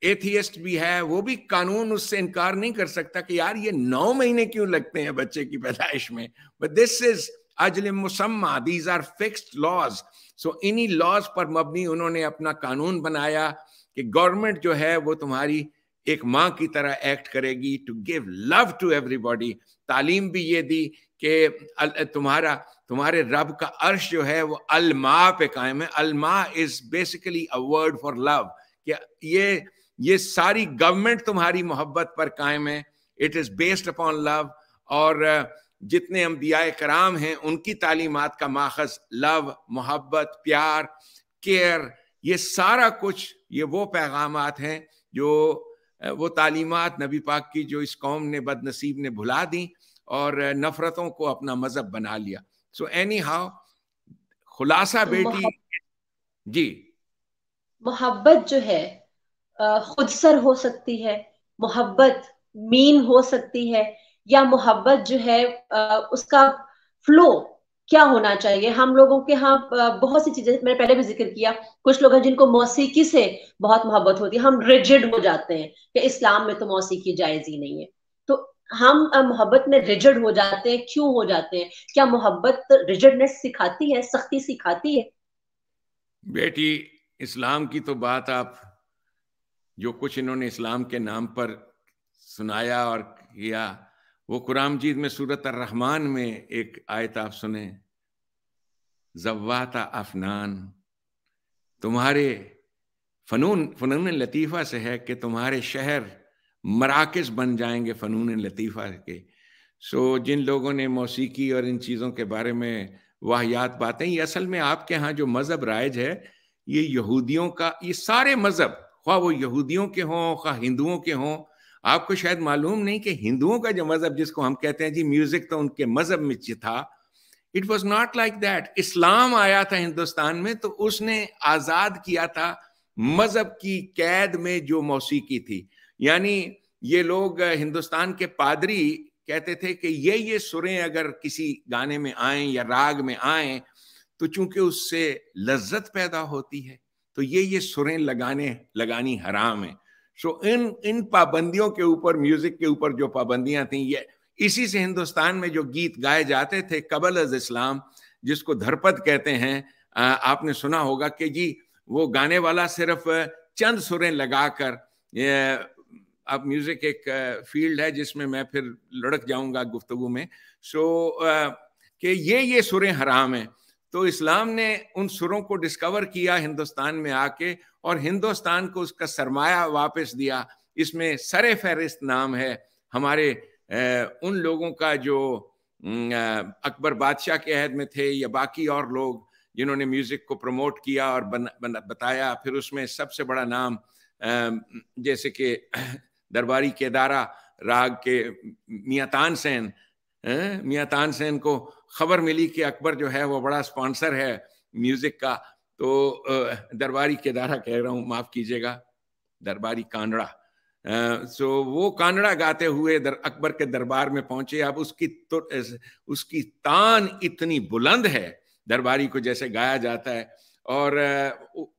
Speaker 2: एथियस्ट भी है वो भी कानून उससे इनकार नहीं कर सकता कि यार ये नौ महीने क्यों लगते हैं बच्चे की पैदाइश में बट दिस इज अजल मुसम्मा these are fix laws so इन्हीं लॉज पर मबनी उन्होंने अपना कानून बनाया कि गवर्नमेंट जो है वो तुम्हारी एक माँ की तरह एक्ट करेगी to give love to everybody तालीम भी ये दी कि तुम्हारा तुम्हारे रब का अर्श जो है वो अलमा पे कायम है अलमा is basically a word for love कि ये ये सारी गवर्नमेंट तुम्हारी मोहब्बत पर कायम है it is based upon love और uh, जितने अम्बिया कराम हैं उनकी तालीमत का माखज लव मोहब्बत प्यार केयर ये सारा कुछ ये वो पैगाम हैं जो वो तालीमत नबी पाक की जो इस कौम ने बदनसीब ने भुला दी और नफ़रतों को अपना मज़हब बना लिया सो एनी हाउ खुलासा तो बेटी
Speaker 1: जी मोहब्बत जो है खुदसर हो सकती है मोहब्बत मीन हो सकती है या मोहब्बत जो है उसका फ्लो क्या होना चाहिए हम लोगों के यहाँ बहुत सी चीजें मैंने पहले भी जिक्र किया कुछ लोग हैं जिनको मौसीकी से बहुत मोहब्बत होती है हम रिजिड हो जाते हैं कि इस्लाम में तो मौसीकी जायज ही नहीं है तो हम मोहब्बत में रिजिड हो जाते हैं क्यों हो जाते हैं क्या मोहब्बत रिजिडनेस सिखाती है सख्ती सिखाती है
Speaker 2: बेटी इस्लाम की तो बात आप जो कुछ इन्होंने इस्लाम के नाम पर सुनाया और किया वो कुरान जीत में सूरत रहमान में एक आयत आप सुने जवाता अफनान तुम्हारे फनून फनून लतीफ़ा से है कि तुम्हारे शहर मराकज़ बन जाएंगे फ़नून लतीफ़ा के सो जिन लोगों ने मौसीकी और इन चीज़ों के बारे में वाहियात बातें ये असल में आपके यहाँ जो मज़हब राइज है ये यहूदियों का ये सारे मज़हब ख्वा वो यहूदियों के हों ख हिंदुओं के हों आपको शायद मालूम नहीं कि हिंदुओं का जो मजहब जिसको हम कहते हैं जी म्यूजिक तो उनके मजहब में था it was not like that इस्लाम आया था हिंदुस्तान में तो उसने आजाद किया था मजहब की कैद में जो मौसीकी थी यानी ये लोग हिंदुस्तान के पादरी कहते थे कि ये ये सुरें अगर किसी गाने में आए या राग में आए तो चूंकि उससे लज्जत पैदा होती है तो ये ये सुरें लगाने लगानी हराम है सो इन इन पाबंदियों के ऊपर म्यूजिक के ऊपर जो पाबंदियां थी ये इसी से हिंदुस्तान में जो गीत गाए जाते थे कबल अज इस्लाम जिसको धरपत कहते हैं आपने सुना होगा कि जी वो गाने वाला सिर्फ चंद सुरें लगाकर अब म्यूजिक एक फील्ड है जिसमें मैं फिर लड़क जाऊंगा गुफ्तगु में सो कि ये ये सुरें हराम हैं तो इस्लाम ने उन सुरों को डिस्कवर किया हिंदुस्तान में आके और हिंदुस्तान को उसका सरमाया वापस दिया इसमें सर फहरिस्त नाम है हमारे ए, उन लोगों का जो अकबर बादशाह के अहद में थे या बाकी और लोग जिन्होंने म्यूज़िक को प्रमोट किया और बन, बन, बताया फिर उसमें सबसे बड़ा नाम ए, जैसे कि दरबारी केदारा राग के मियाँ तानसेन मियाँ तानसेन को खबर मिली कि अकबर जो है वो बड़ा स्पॉन्सर है म्यूजिक का तो दरबारी केदारा कह रहा हूँ माफ कीजिएगा दरबारी कांडा सो वो कांडड़ा गाते हुए दर, अकबर के दरबार में पहुंचे अब उसकी तो, उसकी तान इतनी बुलंद है दरबारी को जैसे गाया जाता है और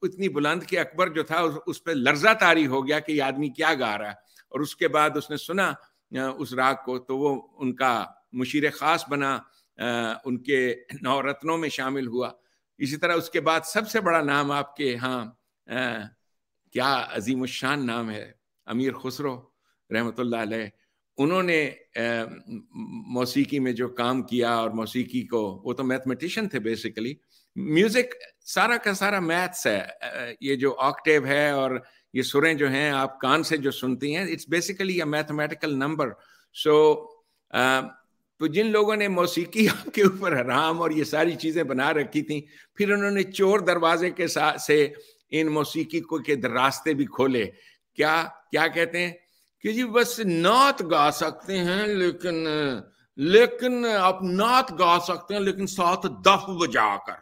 Speaker 2: इतनी बुलंद कि अकबर जो था उस, उस पर लर्जा तारी हो गया कि आदमी क्या गा रहा है और उसके बाद उसने सुना उस राग को तो वो उनका मुशीर खास बना उनके नवरत्नों में शामिल हुआ इसी तरह उसके बाद सबसे बड़ा नाम आपके यहाँ क्या अजीम शान नाम है अमीर खुसरो रहमत उन्होंने मौसीकी में जो काम किया और मौसीकी को वो तो मैथमेटिशियन थे बेसिकली म्यूज़िक सारा का सारा मैथ्स है ये जो ऑक्टेव है और ये सुरें जो हैं आप कान से जो सुनती हैं it's basically a mathematical number so तो जिन लोगों ने मौसीकी के ऊपर हराम और ये सारी चीज़ें बना रखी थी फिर उन्होंने चोर दरवाजे के साथ से इन मौसीकी को के रास्ते भी खोले क्या क्या कहते हैं कि जी बस नात गा सकते हैं लेकिन लेकिन आप नात गा सकते हैं लेकिन साथ दफ बजा कर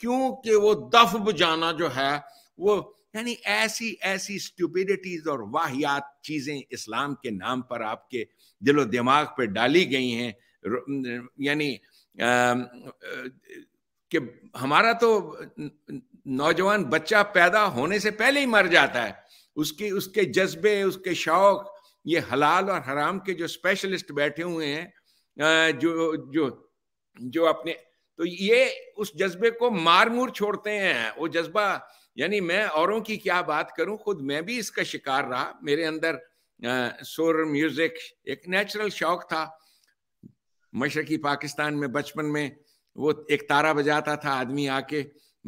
Speaker 2: क्योंकि वो दफ बजाना जो है वो यानी ऐसी ऐसी स्टूपिडिटीज और वाहियात चीजें इस्लाम के नाम पर आपके दिलो दिमाग पर डाली गई हैं यानी कि हमारा तो नौजवान बच्चा पैदा होने से पहले ही मर जाता है उसकी उसके जज्बे उसके शौक ये हलाल और हराम के जो स्पेशलिस्ट बैठे हुए हैं जो जो जो अपने तो ये उस जज्बे को मार मूर छोड़ते हैं वो जज्बा यानी मैं औरों की क्या बात करूं खुद मैं भी इसका शिकार रहा मेरे अंदर सुर म्यूजिक एक नेचुरल शौक था मशरकी पाकिस्तान में बचपन में वो एक तारा बजाता था आदमी आके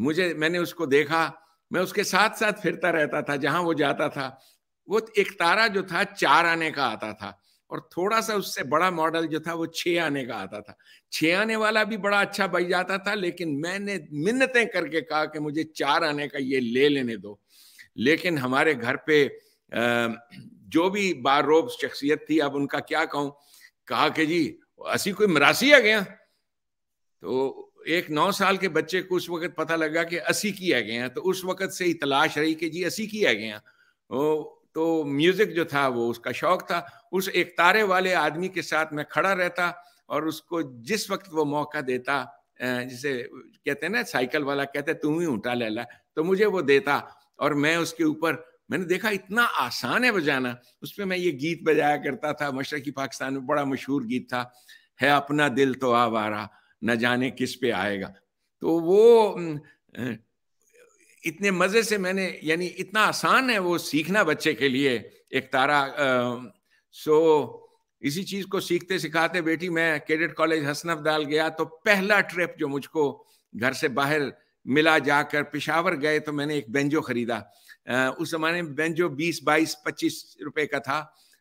Speaker 2: मुझे मैंने उसको देखा मैं उसके साथ साथ फिरता रहता था जहाँ वो जाता था वो एक तारा जो था चार आने का आता था और थोड़ा सा उससे बड़ा मॉडल जो था वो छे आने का आता था छ आने वाला भी बड़ा अच्छा बज जाता था लेकिन मैंने मिन्नतें करके कहा कि मुझे चार आने का ये ले लेने दो लेकिन हमारे घर पे जो भी बारोब शख्सियत थी अब उनका क्या कहूँ कहा कि जी अस्सी कोई मरासी आ गया तो एक नौ साल के बच्चे को उस वक्त पता लगा कि अस्सी किया गया तो उस वक्त से ही तलाश रही कि जी की आ गया तो म्यूज़िक जो था वो उसका शौक था उस एक तारे वाले आदमी के साथ मैं खड़ा रहता और उसको जिस वक्त वो मौका देता जिसे कहते हैं ना साइकिल वाला कहते तू ही उठा ले ला तो मुझे वो देता और मैं उसके ऊपर मैंने देखा इतना आसान है बजाना पर मैं ये गीत बजाया करता था मशरकी पाकिस्तान में बड़ा मशहूर गीत था है अपना दिल तो आवारा न जाने किस पे आएगा तो वो इतने मज़े से मैंने यानी इतना आसान है वो सीखना बच्चे के लिए एक तारा आ, सो इसी चीज़ को सीखते सिखाते बेटी मैं कैडेट कॉलेज डाल गया तो पहला ट्रिप जो मुझको घर से बाहर मिला जाकर पिशावर गए तो मैंने एक बेंजो खरीदा उस जमाने में बेंजो बीस बाईस पच्चीस रुपए का था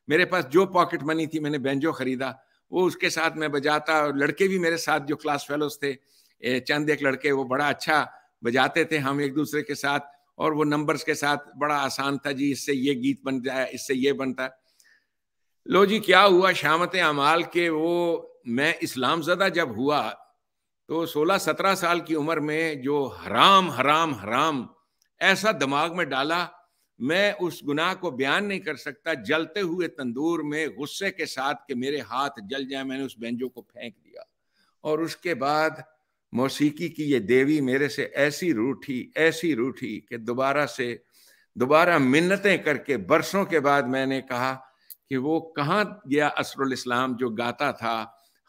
Speaker 2: मेरे पास जो पॉकेट मनी थी मैंने बेंजो खरीदा वो उसके साथ मैं बजाता और लड़के भी मेरे साथ जो क्लास फेलोज थे चंद एक लड़के वो बड़ा अच्छा बजाते थे हम एक दूसरे के साथ और वो नंबर्स के साथ बड़ा आसान था जी इससे ये गीत बन जाए इससे ये बनता लो जी क्या हुआ शामत अमाल के वो मैं इस्लाम ज़दा जब हुआ तो 16-17 साल की उम्र में जो हराम हराम हराम ऐसा दिमाग में डाला मैं उस गुनाह को बयान नहीं कर सकता जलते हुए तंदूर में गुस्से के साथ कि मेरे हाथ जल जाए मैंने उस बेंजो को फेंक दिया और उसके बाद मौसीकी की ये देवी मेरे से ऐसी रूठी ऐसी रूठी कि दोबारा से दोबारा मिन्नतें करके बरसों के बाद मैंने कहा कि वो कहाँ गया असरुल इस्लाम जो गाता था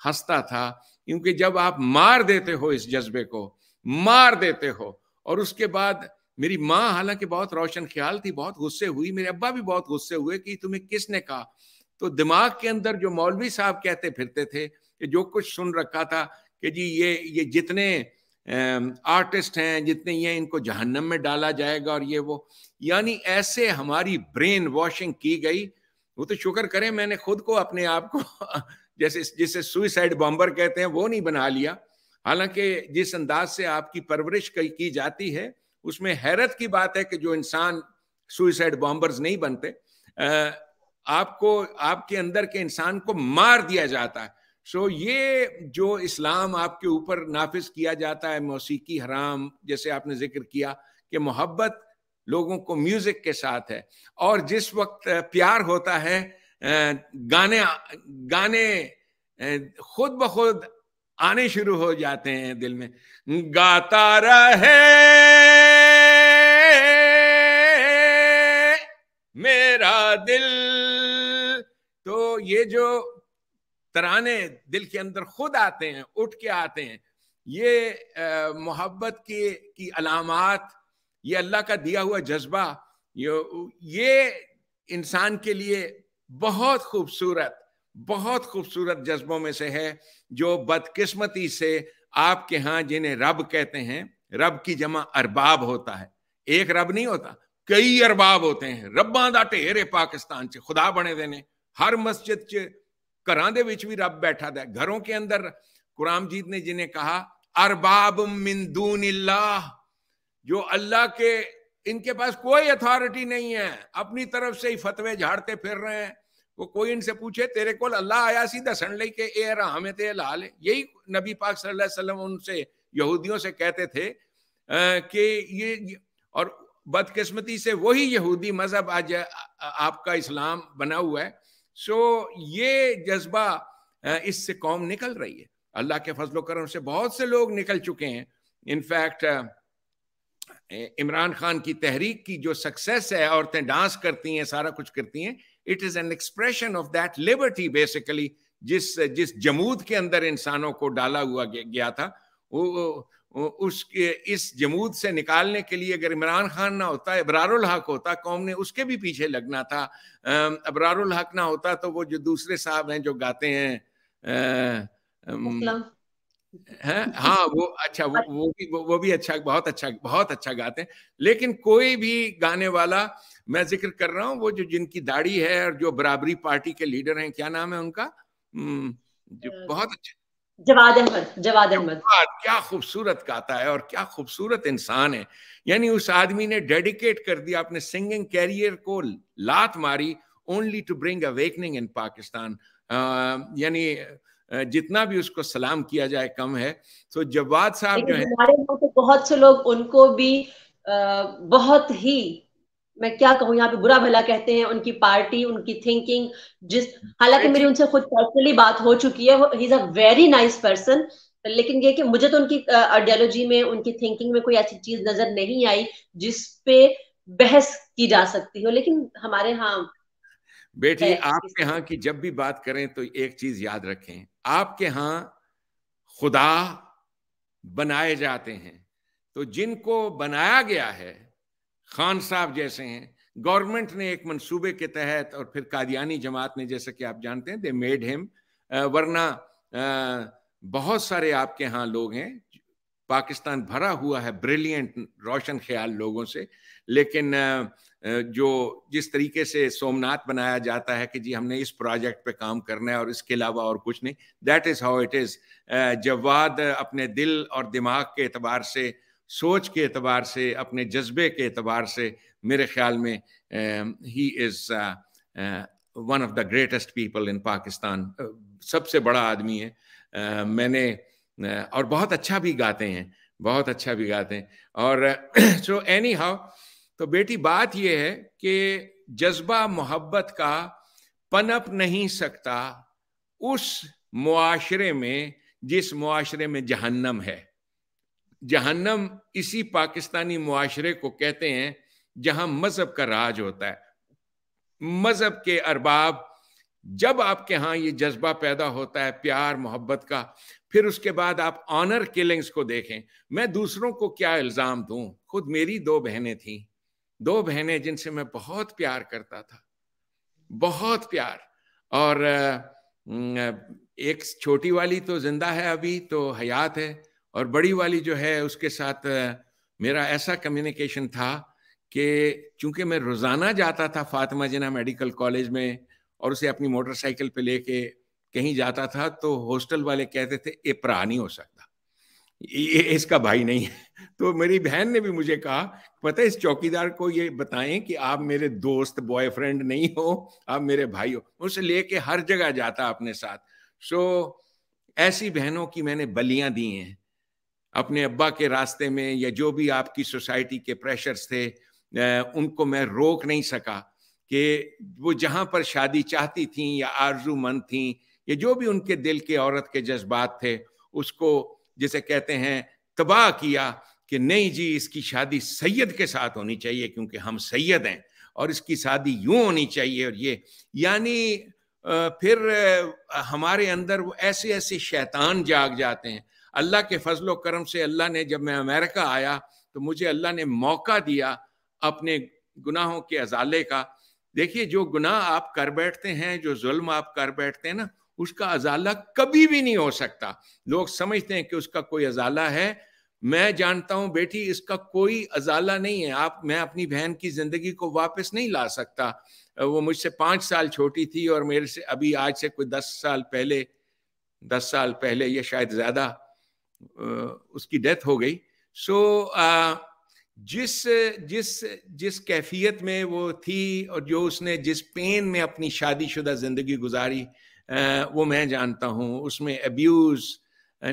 Speaker 2: हंसता था क्योंकि जब आप मार देते हो इस जज्बे को मार देते हो और उसके बाद मेरी माँ हालांकि बहुत रोशन ख्याल थी बहुत गुस्से हुई मेरे अब्बा भी बहुत गुस्से हुए कि तुम्हें किसने कहा तो दिमाग के अंदर जो मौलवी साहब कहते फिरते थे कि जो कुछ सुन रखा था कि जी ये ये जितने आर्टिस्ट हैं जितने ये इनको जहन्नम में डाला जाएगा और ये वो यानी ऐसे हमारी ब्रेन वॉशिंग की गई वो तो शुक्र करें मैंने खुद को अपने आप को जैसे जिसे सुइसाइड बॉम्बर कहते हैं वो नहीं बना लिया हालांकि जिस अंदाज से आपकी परवरिश की जाती है उसमें हैरत की बात है कि जो इंसान सुइसाइड बॉम्बर्स नहीं बनते आपको आपके अंदर के इंसान को मार दिया जाता है सो so, ये जो इस्लाम आपके ऊपर नाफिज किया जाता है मौसीकी हराम जैसे आपने जिक्र किया कि मोहब्बत लोगों को म्यूजिक के साथ है और जिस वक्त प्यार होता है गाने गाने खुद ब खुद आने शुरू हो जाते हैं दिल में गाता रहे मेरा दिल तो ये जो तराने दिल के अंदर खुद आते हैं उठ के आते हैं ये मोहब्बत के की अलामत ये अल्लाह का दिया हुआ जज्बा ये ये इंसान के लिए बहुत खूबसूरत बहुत खूबसूरत जज्बों में से है जो बदकिस्मती से आपके यहाँ जिन्हें रब कहते हैं रब की जमा अरबाब होता है एक रब नहीं होता कई अरबाब होते हैं रबा का ढेर है पाकिस्तान च खुदा बने देने हर मस्जिद च घर भी रब बैठा है घरों के अंदर कुराम जीत ने जिन्हें कहा अरबाब मिंदून जो अल्लाह के इनके पास कोई अथॉरिटी नहीं है अपनी तरफ से ही फतवे झाड़ते फिर रहे हैं वो कोई इनसे पूछे तेरे को अल्लाह आया सी दसन ले के ए रा हमें ते लाल यही नबी पाक सल्लल्लाहु अलैहि वसल्लम उनसे यहूदियों से कहते थे कि ये और बदकिस्मती से वही यहूदी मज़हब आज आपका इस्लाम बना हुआ है सो ये जज्बा इससे कौम निकल रही है अल्लाह के फजलो करम से बहुत से लोग निकल चुके हैं इनफैक्ट इमरान खान की तहरीक की जो सक्सेस है औरतें डांस करती हैं सारा कुछ करती हैं it is an expression of that liberty basically जिस जिस जमूद के अंदर इंसानों को डाला हुआ गया था वो उसके इस जमूद से निकालने के लिए अगर इमरान खान ना होता अबरारुल हक होता कौम ने उसके भी पीछे लगना था अबरारुल हक ना होता तो वो जो दूसरे साहब हैं जो गाते हैं है? हाँ वो अच्छा वो वो भी वो भी अच्छा बहुत अच्छा बहुत अच्छा गाते हैं लेकिन कोई भी गाने वाला मैं जिक्र कर रहा हूँ वो जो जिनकी दाढ़ी है और जो बराबरी पार्टी के लीडर हैं क्या नाम है उनका जो बहुत अच्छा
Speaker 1: जवाद अहमद जवाद अहमद
Speaker 2: क्या खूबसूरत गाता है और क्या खूबसूरत इंसान है यानी उस आदमी ने डेडिकेट कर दिया अपने सिंगिंग कैरियर को लात मारी only to bring awakening in Pakistan यानी जितना भी उसको सलाम किया जाए कम है तो जवाद साहब जो है
Speaker 1: हमारे तो बहुत से लोग उनको भी आ, बहुत ही मैं क्या कहूँ यहाँ पे बुरा भला कहते हैं उनकी पार्टी उनकी थिंकिंग जिस हालांकि मेरी उनसे खुद पर्सनली बात हो चुकी है he is a very nice person लेकिन ये कि मुझे तो उनकी आइडियोलॉजी में उनकी थिंकिंग में कोई ऐसी चीज नजर नहीं आई जिस पे बहस की जा सकती हो लेकिन हमारे यहाँ
Speaker 2: बेटी आपके यहाँ की जब भी बात करें तो एक चीज याद रखें आपके यहाँ खुदा बनाए जाते हैं तो जिनको बनाया गया है खान साहब जैसे हैं गवर्नमेंट ने एक मंसूबे के तहत और फिर कादियानी जमात ने जैसे कि आप जानते हैं दे मेड हिम वरना बहुत सारे आपके यहाँ लोग हैं पाकिस्तान भरा हुआ है ब्रिलियंट रोशन ख्याल लोगों से लेकिन जो जिस तरीके से सोमनाथ बनाया जाता है कि जी हमने इस प्रोजेक्ट पे काम करना है और इसके अलावा और कुछ नहीं that is how it is Jawad अपने दिल और दिमाग के एतबार से सोच के एतबार से अपने जज्बे के एतबार से मेरे ख्याल में he is one of the greatest people in Pakistan सबसे बड़ा आदमी है uh, मैंने uh, और बहुत अच्छा भी गाते हैं बहुत अच्छा भी गाते हैं और सो एनी हाउ तो बेटी बात यह है कि जज्बा मोहब्बत का पनप नहीं सकता उस मुआशरे में जिस मुआशरे में जहन्नम है जहन्नम इसी पाकिस्तानी मुआरे को कहते हैं जहां मजहब का राज होता है मजहब के अरबाब जब आपके यहाँ ये जज्बा पैदा होता है प्यार मोहब्बत का फिर उसके बाद आप ऑनर किलिंग्स को देखें मैं दूसरों को क्या इल्ज़ाम दूं खुद मेरी दो बहनें थीं दो बहनें जिनसे मैं बहुत प्यार करता था बहुत प्यार और एक छोटी वाली तो जिंदा है अभी तो हयात है और बड़ी वाली जो है उसके साथ मेरा ऐसा कम्युनिकेशन था कि चूंकि मैं रोज़ाना जाता था फातिमा जना मेडिकल कॉलेज में और उसे अपनी मोटरसाइकिल पे लेके कहीं जाता था तो हॉस्टल वाले कहते थे ये परा नहीं हो सकता ये इसका भाई नहीं है तो मेरी बहन ने भी मुझे कहा पता है इस चौकीदार को ये बताएं कि आप मेरे दोस्त बॉयफ्रेंड नहीं हो आप मेरे भाई हो उसे लेके हर जगह जाता अपने साथ सो ऐसी बहनों की मैंने बलियां दी हैं अपने अब्बा के रास्ते में या जो भी आपकी सोसाइटी के प्रेशर्स थे उनको मैं रोक नहीं सका कि वो जहाँ पर शादी चाहती थी या मंद थी या जो भी उनके दिल के औरत के जज्बात थे उसको जिसे कहते हैं तबाह किया कि नहीं जी इसकी शादी सैयद के साथ होनी चाहिए क्योंकि हम सैयद हैं और इसकी शादी यूं होनी चाहिए और ये यानी फिर हमारे अंदर वो ऐसे ऐसे शैतान जाग जाते हैं अल्लाह के फजलो करम से अल्लाह ने जब मैं अमेरिका आया तो मुझे अल्लाह ने मौका दिया अपने गुनाहों के अजाले का देखिए जो गुनाह आप कर बैठते हैं जो जुल्म आप कर बैठते हैं ना उसका अजाला कभी भी नहीं हो सकता लोग समझते हैं कि उसका कोई अजाला है मैं जानता हूं बेटी इसका कोई अजाला नहीं है आप मैं अपनी बहन की ज़िंदगी को वापस नहीं ला सकता वो मुझसे पाँच साल छोटी थी और मेरे से अभी आज से कोई दस साल पहले दस साल पहले या शायद ज़्यादा उसकी डेथ हो गई सो so, जिस जिस जिस कैफियत में वो थी और जो उसने जिस पेन में अपनी शादीशुदा ज़िंदगी गुजारी वो मैं जानता हूँ उसमें अब्यूज़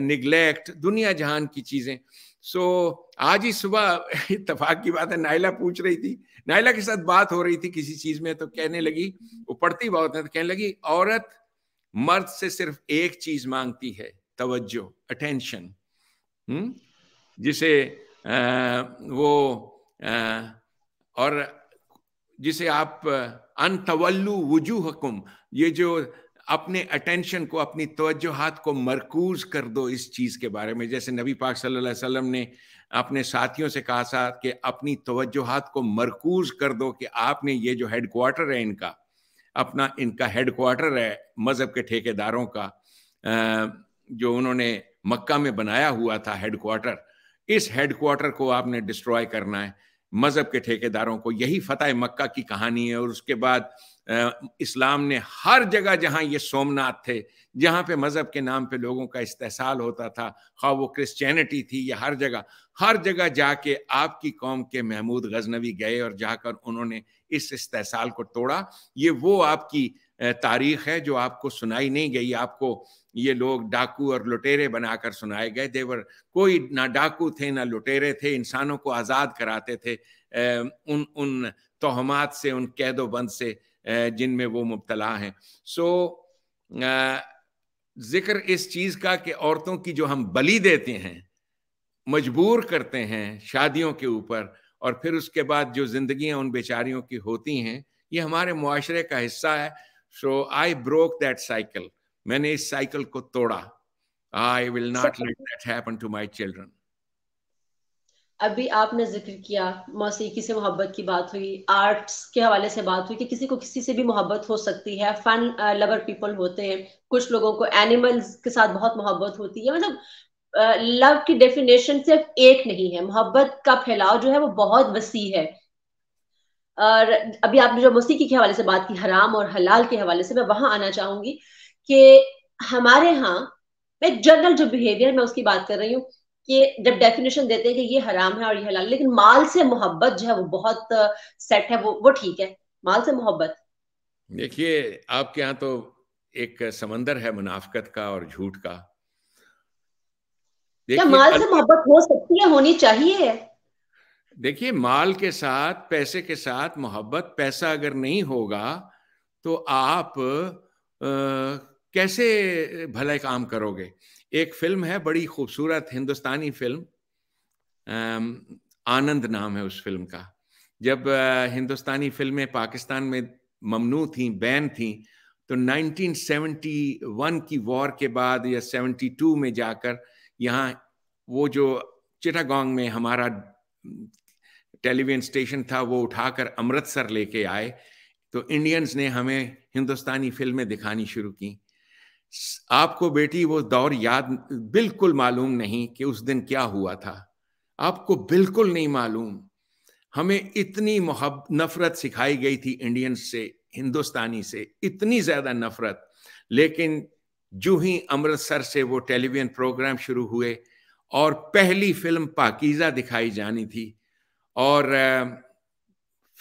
Speaker 2: निगलेक्ट दुनिया जहान की चीज़ें सो so, आज ही सुबह इतफाक की बात है नायला पूछ रही थी नायला के साथ बात हो रही थी किसी चीज़ में तो कहने लगी वो पढ़ती बहुत है तो कहने लगी औरत मर्द से सिर्फ एक चीज़ मांगती है तवज्जो अटेंशन हम्म? जिसे आ, वो आ, और जिसे आप अनतवल्लु हकुम ये जो अपने अटेंशन को अपनी तोज्जोहात को मरकूज कर दो इस चीज़ के बारे में जैसे नबी पाक सल्लल्लाहु अलैहि वसल्लम ने अपने साथियों से कहा था कि अपनी तोज्जोहात को मरकूज कर दो कि आपने ये जो हेड क्वार्टर है इनका अपना इनका हेड क्वार्टर है मज़हब के ठेकेदारों का जो उन्होंने मक्का में बनाया हुआ था हेडक्वार्टर इस हेडक्वार्टर को आपने डिस्ट्रॉय करना है मज़हब के ठेकेदारों को यही फ़तेह मक्का की कहानी है और उसके बाद इस्लाम ने हर जगह जहाँ ये सोमनाथ थे जहाँ पे मज़हब के नाम पे लोगों का इस्तेसाल होता था खा वो क्रिश्चियनिटी थी या हर जगह हर जगह जाके आपकी कौम के महमूद गजनवी गए और जाकर उन्होंने इस इस्तेसाल को तोड़ा ये वो आपकी तारीख है जो आपको सुनाई नहीं गई आपको ये लोग डाकू और लुटेरे बनाकर सुनाए गए देवर कोई ना डाकू थे ना लुटेरे थे इंसानों को आज़ाद कराते थे उन उन तोहमात से उन कैदोबंद से जिनमें वो मुबतला हैं सो ज़िक्र इस चीज़ का कि औरतों की जो हम बली देते हैं मजबूर करते हैं शादियों के ऊपर और फिर उसके बाद जो ज़िंदगियां उन बेचारियों की होती हैं ये हमारे मुआरे का हिस्सा है So I broke that cycle. मैंने इस साइकिल को तोड़ा I will not let that happen to my children
Speaker 1: अभी आपने जिक्र किया मौसीकी से मोहब्बत की बात हुई आर्ट्स के हवाले से बात हुई कि किसी को किसी से भी मोहब्बत हो सकती है फन लवर पीपल होते हैं कुछ लोगों को एनिमल्स के साथ बहुत मोहब्बत होती है मतलब लव uh, की डेफिनेशन सिर्फ एक नहीं है मोहब्बत का फैलाव जो है वो बहुत वसी है और अभी आपने जो मसीकी के हवाले से बात की हराम और हलाल के हवाले से मैं वहां आना चाहूंगी कि हमारे यहाँ मैं जनरल जो बिहेवियर मैं उसकी बात कर रही हूँ कि जब डेफिनेशन देते हैं कि ये हराम है और ये हलाल लेकिन माल से मोहब्बत जो है वो बहुत सेट uh, है वो वो ठीक है माल से मोहब्बत
Speaker 2: देखिए आपके यहाँ तो एक समंदर है मुनाफकत का और झूठ का क्या माल से
Speaker 1: मोहब्बत हो सकती है होनी चाहिए
Speaker 2: देखिए माल के साथ पैसे के साथ मोहब्बत पैसा अगर नहीं होगा तो आप आ, कैसे भले काम करोगे एक फिल्म है बड़ी खूबसूरत हिंदुस्तानी फिल्म आनंद नाम है उस फिल्म का जब हिंदुस्तानी फिल्में पाकिस्तान में ममनू थी बैन थी तो 1971 की वॉर के बाद या 72 में जाकर यहाँ वो जो चिटागोंग में हमारा टेलीविजन स्टेशन था वो उठाकर अमृतसर लेके आए तो इंडियंस ने हमें हिंदुस्तानी फिल्में दिखानी शुरू की आपको बेटी वो दौर याद बिल्कुल मालूम नहीं कि उस दिन क्या हुआ था आपको बिल्कुल नहीं मालूम हमें इतनी मोहब नफरत सिखाई गई थी इंडियंस से हिंदुस्तानी से इतनी ज़्यादा नफरत लेकिन जो ही अमृतसर से वो टेलीविज़न प्रोग्राम शुरू हुए और पहली फिल्म पाकिज़ा दिखाई जानी थी और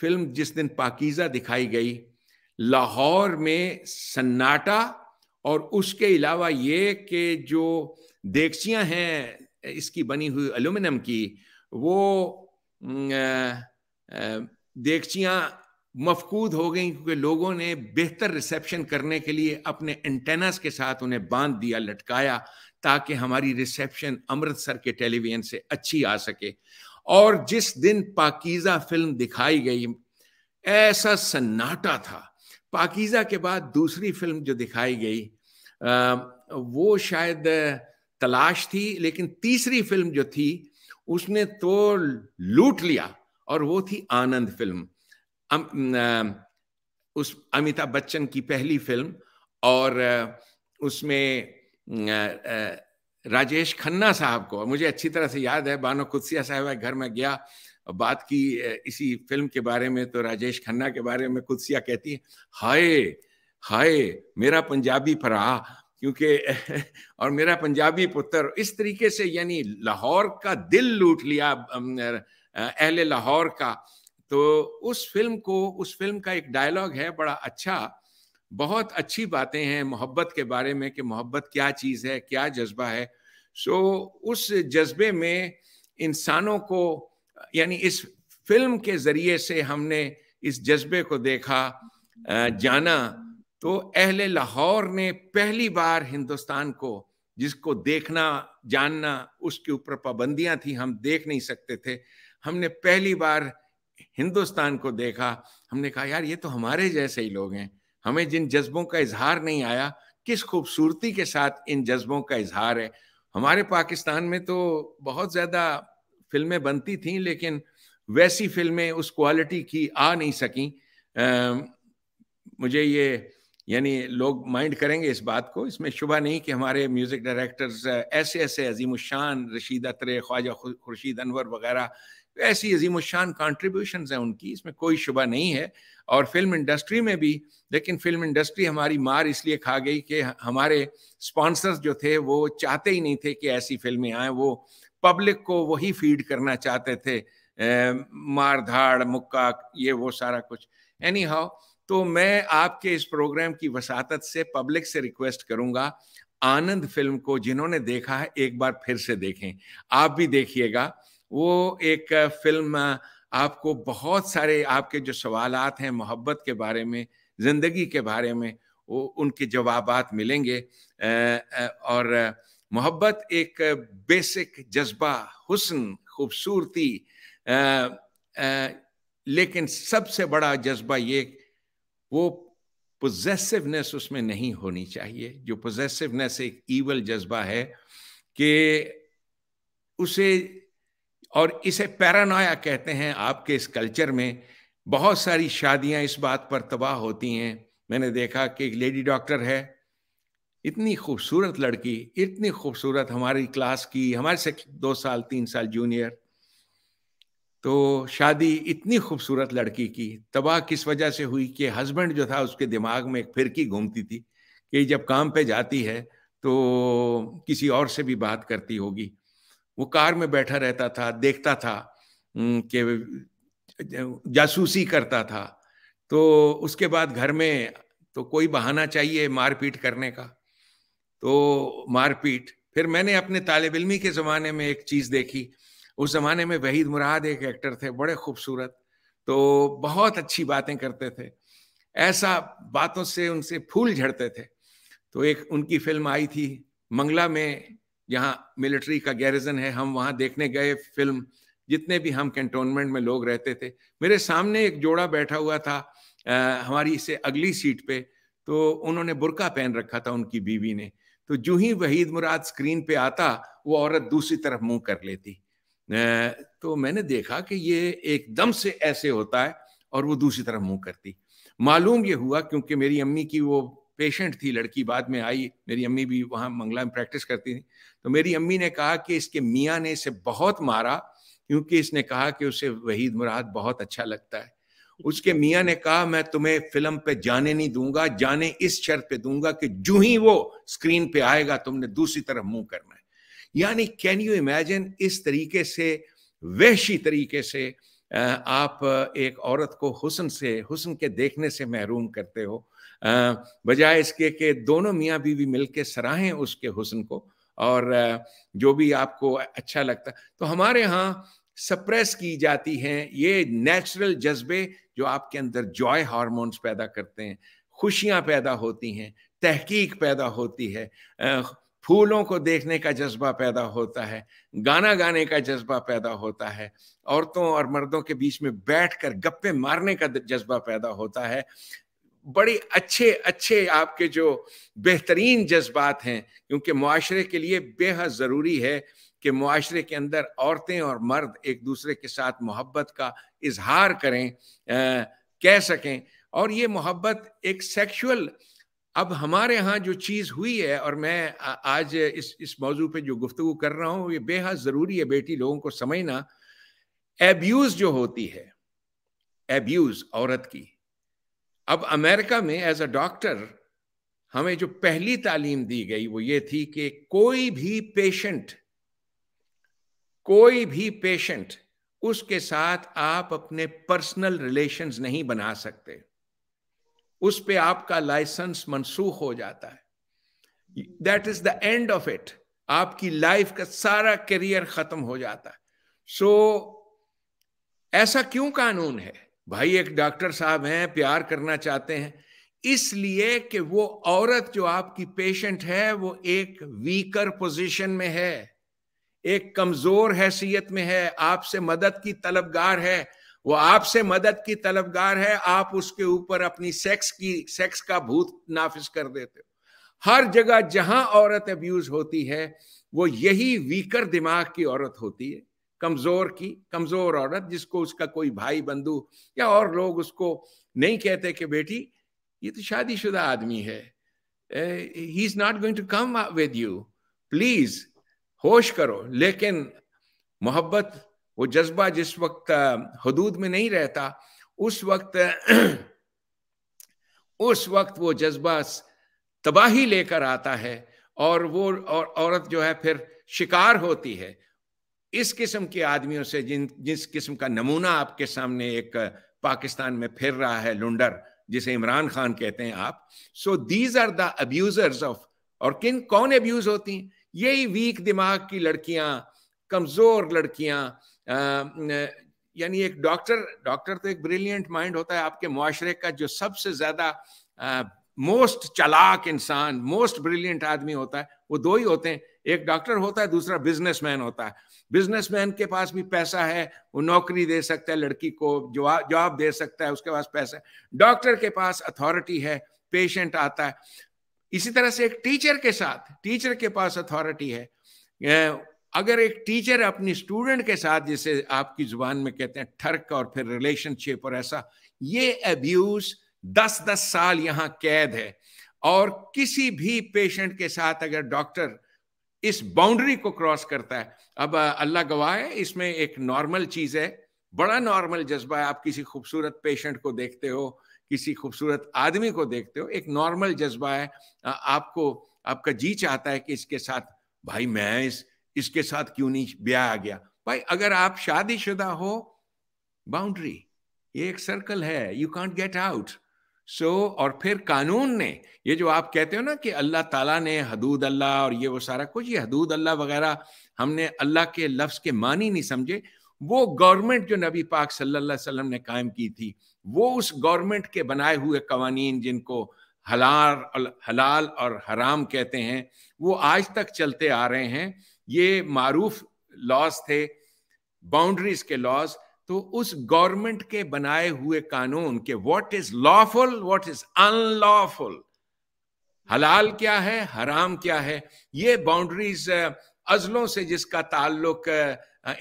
Speaker 2: फिल्म जिस दिन पाकिज़ा दिखाई गई लाहौर में सन्नाटा और उसके अलावा ये कि जो देगचियाँ हैं इसकी बनी हुई एलुमिनियम की वो देगचियाँ मफकूद हो गई क्योंकि लोगों ने बेहतर रिसेप्शन करने के लिए अपने एंटेनास के साथ उन्हें बांध दिया लटकाया ताकि हमारी रिसेप्शन अमृतसर के टेलीविजन से अच्छी आ सके और जिस दिन पाकिजा फिल्म दिखाई गई ऐसा सन्नाटा था पाकिजा के बाद दूसरी फिल्म जो दिखाई गई वो शायद तलाश थी लेकिन तीसरी फिल्म जो थी उसने तो लूट लिया और वो थी आनंद फिल्म उस अमिताभ बच्चन की पहली फिल्म और उसमें राजेश खन्ना साहब को मुझे अच्छी तरह से याद है बानो कुत्सिया साहब घर में गया बात की इसी फिल्म के बारे में तो राजेश खन्ना के बारे में कुत्सिया कहती है हाय हाय मेरा पंजाबी परा क्योंकि और मेरा पंजाबी पुत्र इस तरीके से यानी लाहौर का दिल लूट लिया अहले लाहौर का तो उस फिल्म को उस फिल्म का एक डायलॉग है बड़ा अच्छा बहुत अच्छी बातें हैं मोहब्बत के बारे में कि मोहब्बत क्या चीज़ है क्या जज्बा है सो so, उस जज्बे में इंसानों को यानी इस फिल्म के ज़रिए से हमने इस जज्बे को देखा जाना तो अहले लाहौर ने पहली बार हिंदुस्तान को जिसको देखना जानना उसके ऊपर पाबंदियां थी हम देख नहीं सकते थे हमने पहली बार हिंदुस्तान को देखा हमने कहा यार ये तो हमारे जैसे ही लोग हैं हमें जिन जज्बों का इजहार नहीं आया किस खूबसूरती के साथ इन जज्बों का इजहार है हमारे पाकिस्तान में तो बहुत ज़्यादा फिल्में बनती थी लेकिन वैसी फिल्में उस क्वालिटी की आ नहीं सकी आ, मुझे ये यानी लोग माइंड करेंगे इस बात को इसमें शुभ नहीं कि हमारे म्यूज़िक डायरेक्टर्स ऐसे ऐसे अजीम शान रशीद अतरे ख्वाजा खुर्शीद अनवर वगैरह ऐसी अजीम शान कॉन्ट्रीब्यूशन हैं उनकी इसमें कोई शुबा नहीं है और फिल्म इंडस्ट्री में भी लेकिन फिल्म इंडस्ट्री हमारी मार इसलिए खा गई कि हमारे स्पॉन्सर्स जो थे वो चाहते ही नहीं थे कि ऐसी फिल्में आए वो पब्लिक को वही फीड करना चाहते थे ए, मार धाड़ मुक्का ये वो सारा कुछ एनी हाउ तो मैं आपके इस प्रोग्राम की वसात से पब्लिक से रिक्वेस्ट करूंगा आनंद फिल्म को जिन्होंने देखा है एक बार फिर से देखें आप भी देखिएगा वो एक फिल्म आपको बहुत सारे आपके जो सवाल हैं मोहब्बत के बारे में ज़िंदगी के बारे में वो उनके जवाब मिलेंगे और मोहब्बत एक बेसिक जज्बा हुस्न खूबसूरती लेकिन सबसे बड़ा जज्बा ये वो पोजेसिवनेस उसमें नहीं होनी चाहिए जो पोजेसिवनेस एक ईवल जज्बा है कि उसे और इसे पैरानोया कहते हैं आपके इस कल्चर में बहुत सारी शादियां इस बात पर तबाह होती हैं मैंने देखा कि एक लेडी डॉक्टर है इतनी खूबसूरत लड़की इतनी खूबसूरत हमारी क्लास की हमारे से दो साल तीन साल जूनियर तो शादी इतनी खूबसूरत लड़की की तबाह किस वजह से हुई कि हस्बैंड जो था उसके दिमाग में एक फिरकी घूमती थी कि जब काम पे जाती है तो किसी और से भी बात करती होगी वो कार में बैठा रहता था देखता था कि जासूसी करता था तो उसके बाद घर में तो कोई बहाना चाहिए मारपीट करने का तो मारपीट फिर मैंने अपने तालब इलमी के ज़माने में एक चीज़ देखी उस ज़माने में वहीद मुराद एक एक्टर थे बड़े खूबसूरत तो बहुत अच्छी बातें करते थे ऐसा बातों से उनसे फूल झड़ते थे तो एक उनकी फिल्म आई थी मंगला में यहाँ मिलिट्री का गैरिजन है हम वहाँ देखने गए फिल्म जितने भी हम कैंटोनमेंट में लोग रहते थे मेरे सामने एक जोड़ा बैठा हुआ था आ, हमारी से अगली सीट पे तो उन्होंने बुरका पहन रखा था उनकी बीवी ने तो जो ही वहीद मुराद स्क्रीन पे आता वो औरत दूसरी तरफ मुंह कर लेती तो मैंने देखा कि ये एकदम से ऐसे होता है और वो दूसरी तरफ मुंह करती मालूम ये हुआ क्योंकि मेरी अम्मी की वो पेशेंट थी लड़की बाद में आई मेरी अम्मी भी वहाँ मंगला में प्रैक्टिस करती थी तो मेरी अम्मी ने कहा कि इसके मियाँ ने इसे बहुत मारा क्योंकि इसने कहा कि उसे वहीद मुराद बहुत अच्छा लगता है उसके मियाँ ने कहा मैं तुम्हें फिल्म पे जाने नहीं दूंगा जाने इस शर्त पे दूंगा कि जू ही वो स्क्रीन पे आएगा तुमने दूसरी तरफ मुंह करना है यानी कैन यू इमेजिन इस तरीके से वहशी तरीके से आप एक औरत को हुसन से हुसन के देखने से महरूम करते हो बजाय इसके के दोनों मियाँ बीवी मिल के सराहें उसके हुसन को और जो भी आपको अच्छा लगता तो हमारे यहाँ सप्रेस की जाती हैं ये नेचुरल जज्बे जो आपके अंदर जॉय हार्मोन्स पैदा करते हैं खुशियाँ पैदा होती हैं तहकीक पैदा होती है फूलों को देखने का जज्बा पैदा होता है गाना गाने का जज्बा पैदा होता है औरतों और मर्दों के बीच में बैठ कर गप्पे मारने का जज्बा पैदा होता है बड़े अच्छे अच्छे आपके जो बेहतरीन जज्बात हैं क्योंकि माशरे के लिए बेहद ज़रूरी है कि माशरे के अंदर औरतें और मर्द एक दूसरे के साथ मोहब्बत का इजहार करें आ, कह सकें और ये मोहब्बत एक सेक्शुअल अब हमारे यहाँ जो चीज़ हुई है और मैं आज इस इस मौजू पे जो गुफ्तु कर रहा हूँ ये बेहद ज़रूरी है बेटी लोगों को समझना एब्यूज़ जो होती है एब्यूज़ औरत की अब अमेरिका में एज अ डॉक्टर हमें जो पहली तालीम दी गई वो ये थी कि कोई भी पेशेंट कोई भी पेशेंट उसके साथ आप अपने पर्सनल रिलेशंस नहीं बना सकते उस पे आपका लाइसेंस मनसूख हो जाता है that is the end of it आपकी लाइफ का सारा करियर खत्म हो जाता है सो so, ऐसा क्यों कानून है भाई एक डॉक्टर साहब हैं प्यार करना चाहते हैं इसलिए कि वो औरत जो आपकी पेशेंट है वो एक वीकर पोजीशन में है एक कमजोर हैसियत में है आपसे मदद की तलबगार है वो आपसे मदद की तलबगार है आप उसके ऊपर अपनी सेक्स की सेक्स का भूत नाफिज कर देते हो हर जगह जहां औरत अब्यूज होती है वो यही वीकर दिमाग की औरत होती है कमजोर की कमजोर औरत जिसको उसका कोई भाई बंधु या और लोग उसको नहीं कहते कि बेटी ये तो शादीशुदा आदमी है he is not going to come with you please होश करो लेकिन मोहब्बत वो जज्बा जिस वक्त हदूद में नहीं रहता उस वक्त उस वक्त वो जज्बा तबाही लेकर आता है और वो और औरत जो है फिर शिकार होती है इस किस्म के आदमियों से जिन जिस किस्म का नमूना आपके सामने एक पाकिस्तान में फिर रहा है लुंडर जिसे इमरान खान कहते हैं आप so these are the abusers of और किन कौन अब्यूज होती हैं यही वीक दिमाग की लड़कियां कमजोर लड़कियां यानी एक डॉक्टर डॉक्टर तो एक ब्रिलियंट माइंड होता है आपके माशरे का जो सबसे ज्यादा मोस्ट चलाक इंसान मोस्ट ब्रिलियंट आदमी होता है वो दो ही होते हैं एक डॉक्टर होता है दूसरा बिजनेसमैन होता है बिजनेसमैन के पास भी पैसा है वो नौकरी दे सकता है लड़की को जवाब जवाब दे सकता है उसके पास पैसा है डॉक्टर के पास अथॉरिटी है पेशेंट आता है इसी तरह से एक टीचर के साथ टीचर के पास अथॉरिटी है अगर एक टीचर अपनी स्टूडेंट के साथ जिसे आपकी जुबान में कहते हैं ठर्क और फिर रिलेशनशिप और ऐसा ये अब्यूज दस दस साल यहाँ कैद है और किसी भी पेशेंट के साथ अगर डॉक्टर इस बाउंड्री को क्रॉस करता है अब अल्लाह गवाह है इसमें एक नॉर्मल चीज है बड़ा नॉर्मल जज्बा है आप किसी खूबसूरत पेशेंट को देखते हो किसी खूबसूरत आदमी को देखते हो एक नॉर्मल जज्बा है आपको आपका जी चाहता है कि इसके साथ भाई मैं इस इसके साथ क्यों नहीं ब्याह आ गया भाई अगर आप शादीशुदा हो बाउंड्री ये एक सर्कल है you can't get out so so, और फिर कानून ने ये जो आप कहते हो ना कि अल्लाह ताला ने हदूद अल्लाह और ये वो सारा कुछ ये हदूद अल्लाह वगैरह हमने अल्लाह के लफ्ज़ के मानी नहीं समझे वो गवर्नमेंट जो नबी पाक सल्लल्लाहु अलैहि वसल्लम ने कायम की थी वो उस गवर्नमेंट के बनाए हुए कवानीन जिनको हलार हलाल और हराम कहते हैं वो आज तक चलते आ रहे हैं ये मारूफ लॉज थे बाउंड्रीज के लॉज तो उस गवर्नमेंट के बनाए हुए कानून के what is lawful what is unlawful हलाल क्या है हराम क्या है ये बाउंड्रीज अजलों से जिसका ताल्लुक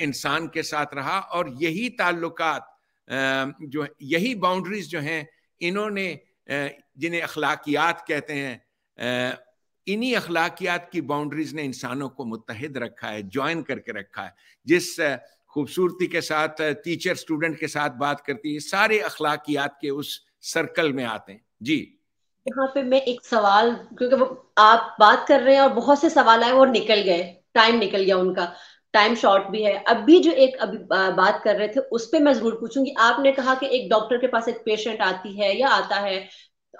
Speaker 2: इंसान के साथ रहा और यही ताल्लुकात जो यही बाउंड्रीज जो हैं इन्होंने जिन्हें अखलाकियात कहते हैं इन्हीं अखलाकियात की बाउंड्रीज ने इंसानों को मुतहद रखा है ज्वाइन करके रखा है जिस खूबसूरती के साथ टीचर स्टूडेंट के साथ बात करती है सारे अखलाकियात के उस सर्कल में आते हैं जी
Speaker 1: यहाँ पे मैं एक सवाल क्योंकि वो आप बात कर रहे हैं और बहुत से सवाल आए वो निकल गए टाइम निकल गया उनका टाइम शॉर्ट भी है अभी जो एक अभी बात कर रहे थे उस पर मैं जरूर पूछूंगी आपने कहा कि एक डॉक्टर के पास एक पेशेंट आती है या आता है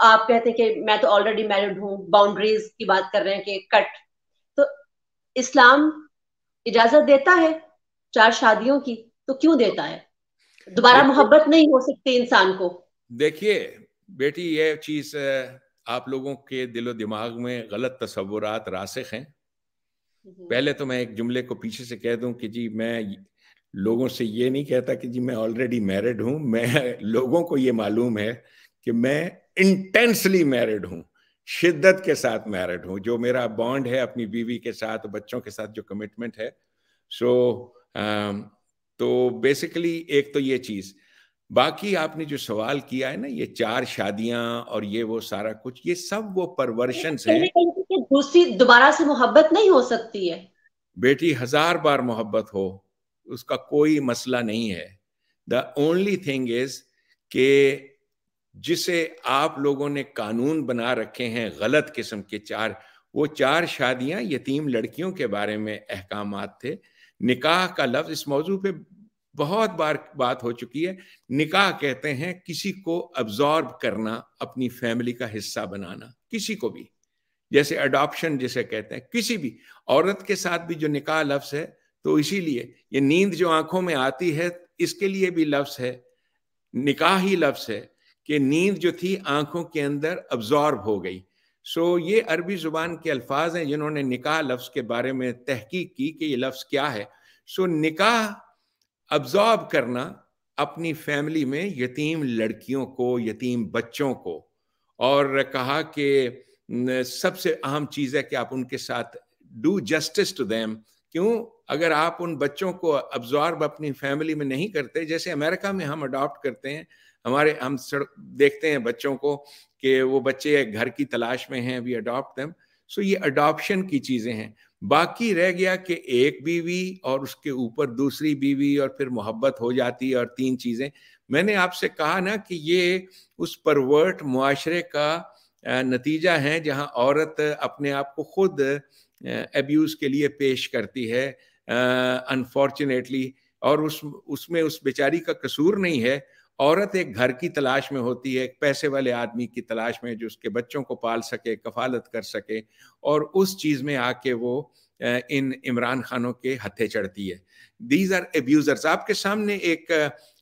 Speaker 1: आप कहते हैं कि मैं तो ऑलरेडी मैरिड हूँ बाउंड्रीज की बात कर रहे हैं कि कट तो इस्लाम इजाजत देता है चार शादियों की तो क्यों देता है दोबारा मोहब्बत नहीं हो सकती इंसान को
Speaker 2: देखिए बेटी ये चीज आप लोगों के दिलो दिमाग में गलत तस्वुरात रासिक हैं हम्म। पहले तो मैं एक जुमले को पीछे से कह दूं कि जी मैं लोगों से ये नहीं कहता कि जी मैं ऑलरेडी मैरिड हूं मैं लोगों को ये मालूम है कि मैं इंटेंसली मैरिड हूं शिद्दत के साथ मैरिड हूं जो मेरा बॉन्ड है अपनी बीवी के साथ बच्चों के साथ जो कमिटमेंट है सो so, तो बेसिकली एक तो ये चीज़ बाकी आपने जो सवाल किया है ना ये चार शादियां और ये वो सारा कुछ ये सब वो परवर्शन से
Speaker 1: तो दूसरी दोबारा से मोहब्बत नहीं हो सकती है
Speaker 2: बेटी हजार बार मोहब्बत हो उसका कोई मसला नहीं है द ओनली थिंग इज के जिसे आप लोगों ने कानून बना रखे हैं गलत किस्म के चार वो चार शादियां यतीम लड़कियों के बारे में अहकाम थे निकाह का लफ्ज इस मौजू पे बहुत बार बात हो चुकी है निकाह कहते हैं किसी को अब्जॉर्ब करना अपनी फैमिली का हिस्सा बनाना किसी को भी जैसे अडॉप्शन जिसे कहते हैं किसी भी औरत के साथ भी जो निकाह लफ्ज है तो इसीलिए ये नींद जो आंखों में आती है इसके लिए भी लफ्ज है निकाह ही लफ्ज है कि नींद जो थी आंखों के अंदर अब्जॉर्ब हो गई सो so, ये अरबी ज़ुबान के अल्फाज हैं जिन्होंने निकाह लफ्ज़ के बारे में तहकीक की कि ये लफ्ज़ क्या है सो so, निकाह अब्जॉर्ब करना अपनी फैमिली में यतीम लड़कियों को यतीम बच्चों को और कहा कि सबसे अहम चीज़ है कि आप उनके साथ डू जस्टिस टू दैम क्यों अगर आप उन बच्चों को अब्जॉर्ब अपनी फैमिली में नहीं करते जैसे अमेरिका में हम अडॉप्ट करते हैं हमारे हम देखते हैं बच्चों को कि वो बच्चे घर की तलाश में हैं वी अडॉप्ट देम सो ये अडॉप्शन की चीज़ें हैं बाकी रह गया कि एक बीवी और उसके ऊपर दूसरी बीवी और फिर मोहब्बत हो जाती और तीन चीज़ें मैंने आपसे कहा ना कि ये उस परवर्ट मुआरे का नतीजा है जहां औरत अपने आप को खुद एब्यूज़ के लिए पेश करती है अनफॉर्चुनेटली और उस उसमें उस बेचारी का कसूर नहीं है औरत एक घर की तलाश में होती है एक पैसे वाले आदमी की तलाश में जो उसके बच्चों को पाल सके कफालत कर सके और उस चीज़ में आके वो इन इमरान खानों के हथे चढ़ती है दीज आर एब्यूज़र्स आपके सामने एक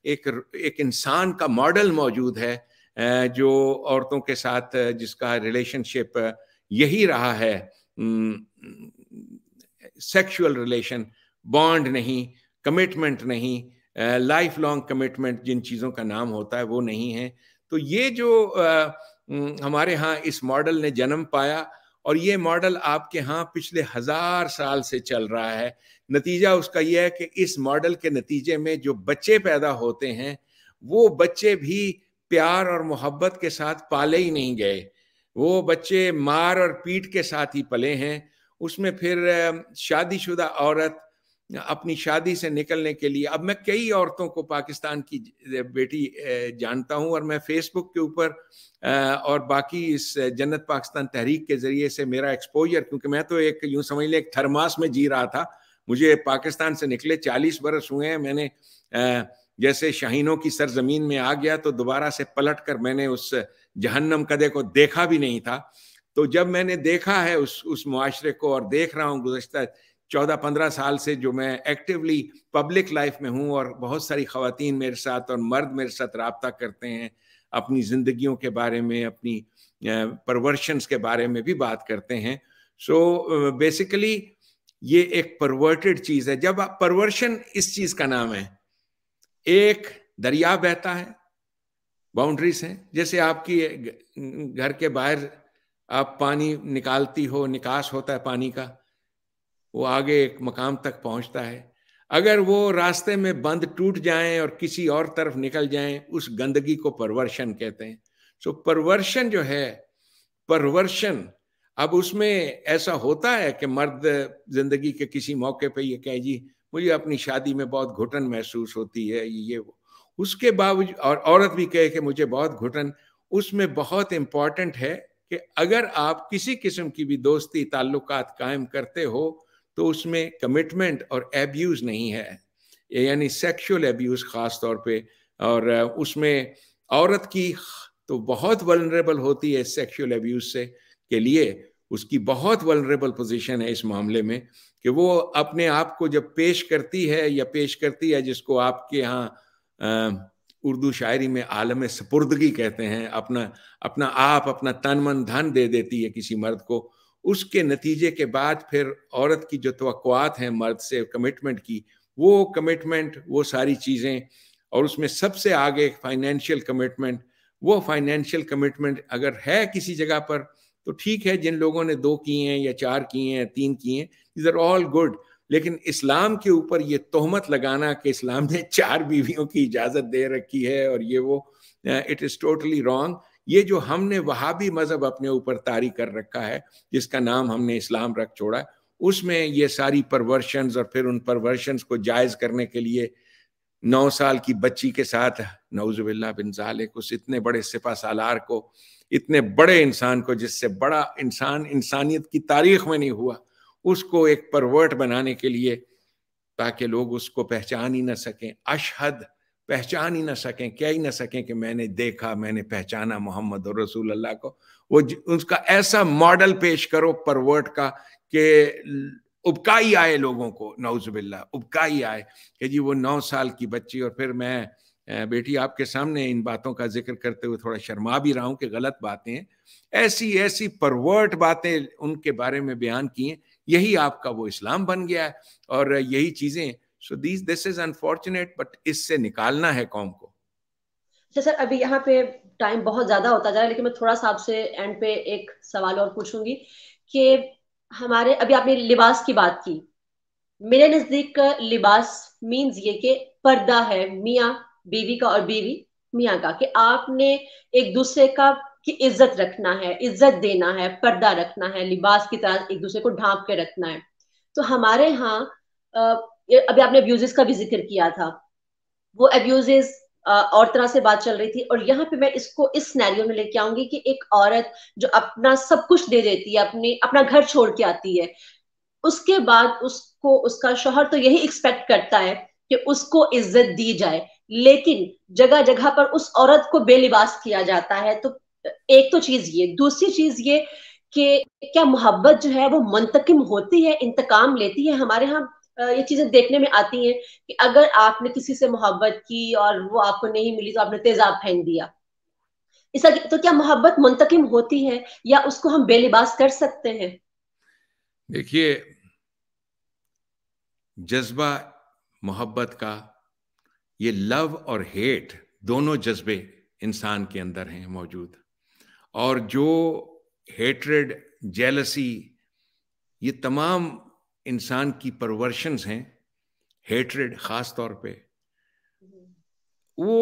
Speaker 2: एक एक इंसान का मॉडल मौजूद है जो औरतों के साथ जिसका रिलेशनशिप यही रहा है सेक्सुअल रिलेशन बॉन्ड नहीं कमिटमेंट नहीं लाइफ लॉन्ग कमिटमेंट जिन चीज़ों का नाम होता है वो नहीं है तो ये जो आ, हमारे यहाँ इस मॉडल ने जन्म पाया और ये मॉडल आपके यहाँ पिछले हजार साल से चल रहा है नतीजा उसका यह है कि इस मॉडल के नतीजे में जो बच्चे पैदा होते हैं वो बच्चे भी प्यार और मोहब्बत के साथ पाले ही नहीं गए वो बच्चे मार और पीट के साथ ही पले हैं उसमें फिर शादीशुदा औरत अपनी शादी से निकलने के लिए अब मैं कई औरतों को पाकिस्तान की बेटी जानता हूं और मैं फेसबुक के ऊपर और बाकी इस जन्नत पाकिस्तान तहरीक के ज़रिए से मेरा एक्सपोजर क्योंकि मैं तो एक यूं समझ लें एक थरमास में जी रहा था मुझे पाकिस्तान से निकले चालीस बरस हुए हैं मैंने जैसे शाहीनों की सरजमीन में आ गया तो दोबारा से पलट कर मैंने उस जहन्नम कदे को देखा भी नहीं था तो जब मैंने देखा है उस उस माशरे को और देख रहा हूँ गुजशत चौदह पंद्रह साल से जो मैं एक्टिवली पब्लिक लाइफ में हूँ और बहुत सारी खातन मेरे साथ और मर्द मेरे साथ रबता करते हैं अपनी ज़िंदगियों के बारे में अपनी परवर्शंस के बारे में भी बात करते हैं सो so, बेसिकली ये एक परवर्टेड चीज़ है जब आप परवर्शन इस चीज़ का नाम है एक दरिया बहता है बाउंड्रीज हैं जैसे आपकी घर के बाहर आप पानी निकालती हो निकास होता है पानी का वो आगे एक मकाम तक पहुंचता है अगर वो रास्ते में बंद टूट जाएं और किसी और तरफ निकल जाएं उस गंदगी को परवर्शन कहते हैं सो परवर्शन जो है परवर्शन अब उसमें ऐसा होता है कि मर्द जिंदगी के किसी मौके पे ये कहे जी मुझे अपनी शादी में बहुत घुटन महसूस होती है ये वो उसके बावजूद और औरत भी कहे कि मुझे बहुत घुटन उसमें बहुत इम्पॉर्टेंट है कि अगर आप किसी किस्म की भी दोस्ती ताल्लुकात कायम करते हो तो उसमें कमिटमेंट और एब्यूज़ नहीं है यानी सेक्सुअल एब्यूज़ ख़ास तौर पे और उसमें औरत की तो बहुत वलनरेबल होती है सेक्सुअल एब्यूज़ से के लिए उसकी बहुत वलनरेबल पोजीशन है इस मामले में कि वो अपने आप को जब पेश करती है या पेश करती है जिसको आपके यहाँ उर्दू शायरी में आलम सपुर्दगी कहते हैं अपना अपना आप अपना तन मन धन दे देती है किसी मर्द को उसके नतीजे के बाद फिर औरत की जो तो हैं मर्द से कमिटमेंट की वो कमिटमेंट वो सारी चीज़ें और उसमें सबसे आगे फाइनेंशियल कमिटमेंट वो फाइनेंशियल कमिटमेंट अगर है किसी जगह पर तो ठीक है जिन लोगों ने दो किए हैं या चार किए हैं तीन किए हैं इज आर ऑल गुड लेकिन इस्लाम के ऊपर ये तोहमत लगाना कि इस्लाम ने चार बीवियों की इजाज़त दे रखी है और ये वो इट इज़ टोटली रॉन्ग ये जो हमने वहाबी मज़हब अपने ऊपर तारी कर रखा है जिसका नाम हमने इस्लाम रख छोड़ा है उसमें ये सारी परवर्शन और फिर उन परवर्शन को जायज़ करने के लिए नौ साल की बच्ची के साथ नवजुबिल्ला बिन जालिक उस इतने बड़े सिपा सालार को इतने बड़े इंसान को जिससे बड़ा इंसान इंसानियत की तारीख में नहीं हुआ उसको एक परवर्ट बनाने के लिए ताकि लोग उसको पहचान ही ना सकें अशहद पहचान ही ना सकें कह ही ना सकें कि मैंने देखा मैंने पहचाना मोहम्मद और रसूल अल्लाह को वो उसका ऐसा मॉडल पेश करो परवर्ट का कि उबकाई आए लोगों को नौजबिल्ला उबकाई आए कि जी वो नौ साल की बच्ची और फिर मैं बेटी आपके सामने इन बातों का जिक्र करते हुए थोड़ा शर्मा भी रहा हूँ कि गलत बातें हैं ऐसी ऐसी परवर्ट बातें उनके बारे में बयान की हैं यही आपका वो इस्लाम बन गया है और यही चीज़ें so this this is unfortunate but इससे निकालना है कौम को
Speaker 1: अच्छा सर अभी यहाँ पे टाइम बहुत ज्यादा होता जा रहा है लेकिन मैं थोड़ा सा आपसे एंड पे एक सवाल और पूछूंगी कि हमारे अभी आपने लिबास की बात की मेरे नजदीक लिबास मींस ये कि पर्दा है मियाँ बीवी का और बीवी मियाँ का कि आपने एक दूसरे का की इज्जत रखना है इज्जत देना है पर्दा रखना है लिबास की तरह एक दूसरे को ढांप के रखना है तो हमारे यहाँ ये अभी आपने अब्यूजेस का भी जिक्र किया था वो अब्यूजेस और तरह से बात चल रही थी और यहाँ पे मैं इसको इस सिनेरियो में लेके आऊंगी कि एक औरत जो अपना सब कुछ दे देती है अपने अपना घर छोड़ के आती है उसके बाद उसको उसका शोहर तो यही एक्सपेक्ट करता है कि उसको इज्जत दी जाए लेकिन जगह जगह पर उस औरत को बेलिबास किया जाता है तो एक तो चीज ये दूसरी चीज ये कि क्या मोहब्बत जो है वो मुंतकिम होती है इंतकाम लेती है हमारे यहाँ ये चीजें देखने में आती हैं कि अगर आपने किसी से मोहब्बत की और वो आपको नहीं मिली तो आपने तेजाब फेंक दिया इसका तो क्या मोहब्बत मुंतकिम होती है या उसको हम बेलिबास कर सकते हैं
Speaker 2: देखिए जज्बा मोहब्बत का ये लव और हेट दोनों जज्बे इंसान के अंदर हैं मौजूद और जो हेटरेड जेलसी ये तमाम इंसान की परवर्शंस हैं हेट्रेड ख़ास तौर पे वो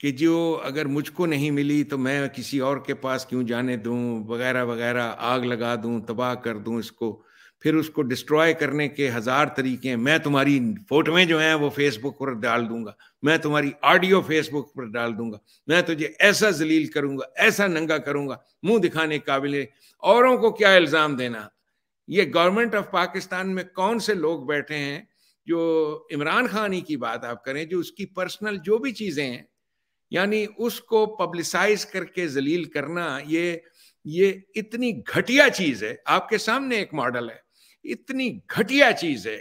Speaker 2: कि जो अगर मुझको नहीं मिली तो मैं किसी और के पास क्यों जाने दूं वगैरह वगैरह आग लगा दूं तबाह कर दूं इसको फिर उसको डिस्ट्रॉय करने के हज़ार तरीके हैं मैं तुम्हारी फोटोएं जो हैं वो फेसबुक पर डाल दूंगा मैं तुम्हारी ऑडियो फेसबुक पर डाल दूंगा मैं तुझे ऐसा जलील करूंगा ऐसा नंगा करूंगा मुंह दिखाने काबिल औरों को क्या इल्ज़ाम देना ये गवर्नमेंट ऑफ पाकिस्तान में कौन से लोग बैठे हैं जो इमरान खानी की बात आप करें जो उसकी पर्सनल जो भी चीज़ें हैं यानी उसको पब्लिसाइज करके जलील करना ये ये इतनी घटिया चीज़ है आपके सामने एक मॉडल है इतनी घटिया चीज़ है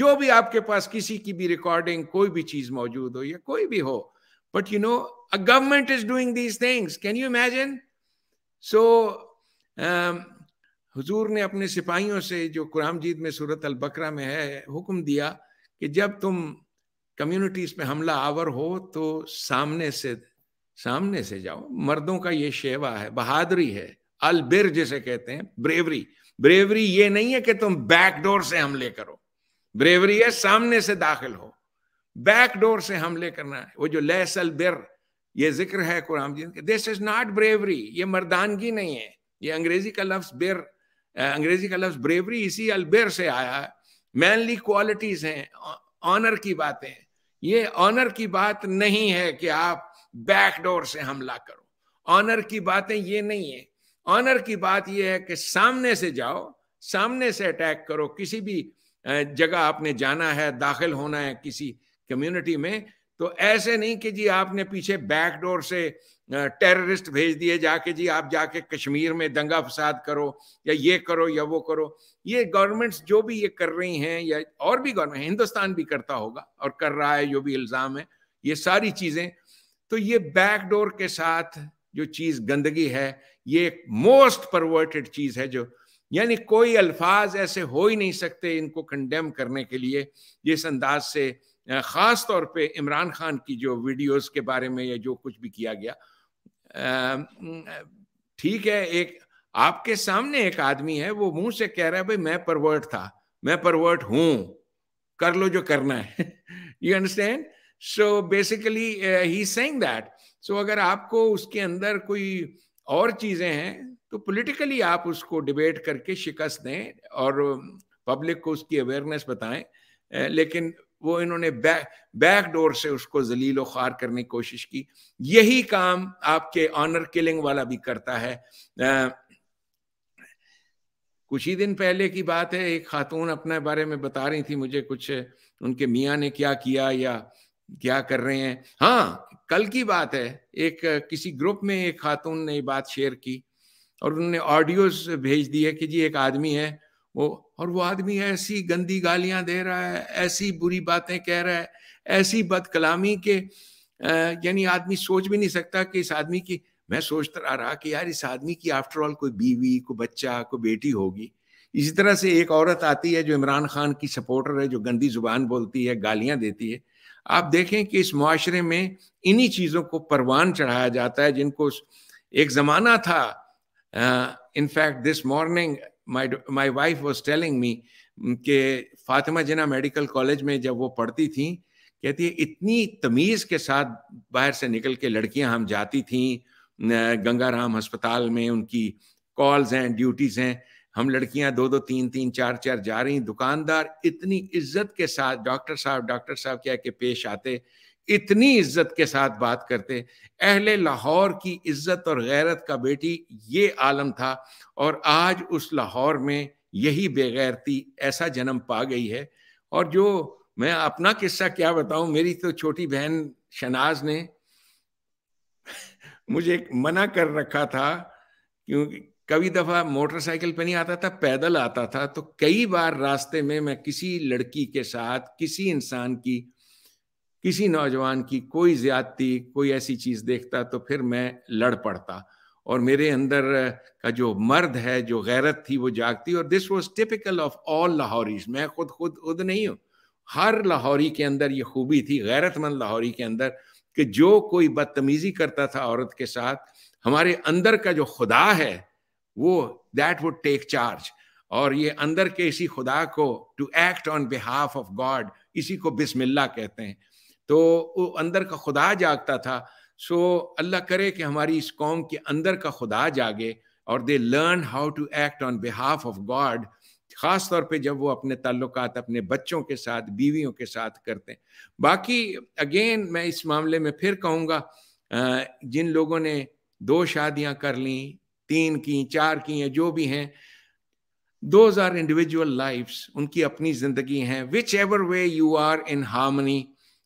Speaker 2: जो भी आपके पास किसी की भी रिकॉर्डिंग कोई भी चीज़ मौजूद हो या कोई भी हो but you know a government is doing these things can you imagine so हुजूर ने अपने सिपाहियों से जो कुराम जीत में सूरत अल बकरा में है हुक्म दिया कि जब तुम कम्युनिटीज़ में हमला आवर हो तो सामने से सामने से जाओ मर्दों का ये शेवा है बहादुरी है अलबिर जिसे कहते हैं ब्रेवरी ब्रेवरी ये नहीं है कि तुम बैकडोर से हमले करो ब्रेवरी है सामने से दाखिल हो बैकडोर से हमले करना है वो जो लैस अलबिर ये जिक्र है Quran ji this is not bravery ये मर्दानगी नहीं है ये अंग्रेजी का लफ्ज बिर अंग्रेजी का लफ्ज ब्रेवरी इसी अलबेर से आया मैनली क्वालिटीज हैं ऑनर की बातें ये ऑनर की बात नहीं है कि आप बैकडोर से हमला करो ऑनर की बातें ये नहीं है ऑनर की बात यह है कि सामने से जाओ सामने से अटैक करो किसी भी जगह आपने जाना है दाखिल होना है किसी कम्युनिटी में तो ऐसे नहीं कि जी आपने पीछे बैकडोर से टेररिस्ट भेज दिए जाके जी आप जाके कश्मीर में दंगा फसाद करो या ये करो या वो करो ये गवर्नमेंट्स जो भी ये कर रही हैं या और भी गवर्नमेंट हिंदुस्तान भी करता होगा और कर रहा है जो भी इल्ज़ाम है ये सारी चीज़ें तो ये बैकडोर के साथ जो चीज़ गंदगी है ये एक मोस्ट परवर्टेड चीज़ है जो यानी कोई अल्फाज ऐसे हो ही नहीं सकते इनको कंडेम करने के लिए जिस अंदाज से ख़ास तौर पे इमरान खान की जो वीडियोस के बारे में या जो कुछ भी किया गया ठीक है एक आपके सामने एक आदमी है वो मुंह से कह रहा है भाई मैं परवर्ट था मैं परवर्ट हूं कर लो जो करना है you understand so basically he saying that so अगर आपको उसके अंदर कोई और चीजें हैं तो पॉलिटिकली आप उसको डिबेट करके शिकस्त दें और पब्लिक um, को उसकी अवेयरनेस बताएं uh, लेकिन वो इन्होंने बैक बैक डोर से उसको जलील खार करने की कोशिश की यही काम आपके ऑनर किलिंग वाला भी करता है आ, कुछ ही दिन पहले की बात है एक खातून अपने बारे में बता रही थी मुझे कुछ उनके मियाँ ने क्या किया या क्या कर रहे हैं हाँ कल की बात है एक किसी ग्रुप में एक खातून ने बात शेयर की और उन्होंने ऑडियोज भेज दिए कि जी एक आदमी है वो और वो आदमी ऐसी गंदी गालियां दे रहा है ऐसी बुरी बातें कह रहा है ऐसी बदकलामी के यानी आदमी सोच भी नहीं सकता कि इस आदमी की मैं सोचता रहा कि यार इस आदमी की आफ्टरऑल कोई बीवी कोई बच्चा कोई बेटी होगी इसी तरह से एक औरत आती है जो इमरान खान की सपोर्टर है जो गंदी जुबान बोलती है गालियां देती है आप देखें कि इस माशरे में इन्हीं चीज़ों को परवान चढ़ाया जाता है जिनको एक ज़माना था in fact this morning my my wife was telling me mm, कि फातिमा जना मेडिकल कॉलेज में जब वो पढ़ती थी कहती है इतनी तमीज़ के साथ बाहर से निकल के लड़कियां हम जाती थी गंगाराम अस्पताल में उनकी कॉल्स हैं ड्यूटीज़ हैं हम लड़कियां दो दो तीन तीन चार चार जा रही दुकानदार इतनी इज्जत के साथ डॉक्टर साहब डॉक्टर साहब क्या के पेश आते इतनी इज्जत के साथ बात करते अहले लाहौर की इज्जत और गैरत का बेटी ये आलम था और आज उस लाहौर में यही बेगैरती ऐसा जन्म पा गई है और जो मैं अपना किस्सा क्या बताऊं मेरी तो छोटी बहन शनाज ने मुझे मना कर रखा था क्योंकि कभी दफ़ा मोटरसाइकिल पे नहीं आता था पैदल आता था तो कई बार रास्ते में मैं किसी लड़की के साथ किसी इंसान की किसी नौजवान की कोई ज्यादती कोई ऐसी चीज़ देखता तो फिर मैं लड़ पड़ता और मेरे अंदर का जो मर्द है जो गैरत थी वो जागती और this was typical of all Lahoris मैं खुद खुद खुद नहीं हूँ हर लाहौरी के अंदर ये खूबी थी गैरतमंद लाहौरी के अंदर कि जो कोई बदतमीजी करता था औरत के साथ हमारे अंदर का जो खुदा है वो दैट वुड टेक चार्ज और ये अंदर के इसी खुदा को to act on behalf of God इसी को बिस्मिल्ला कहते हैं तो वो अंदर का खुदा जागता था सो अल्लाह करे कि हमारी इस कौम के अंदर का खुदा जागे और they learn how to act on behalf of God ख़ास तौर पे जब वो अपने ताल्लुक अपने बच्चों के साथ बीवियों के साथ करते हैं बाकी अगेन मैं इस मामले में फिर कहूँगा जिन लोगों ने दो शादियाँ कर ली तीन की चार की हैं जो भी हैं दोज आर इंडिविजुअल लाइफ्स उनकी अपनी ज़िंदगी हैं whichever way you are in harmony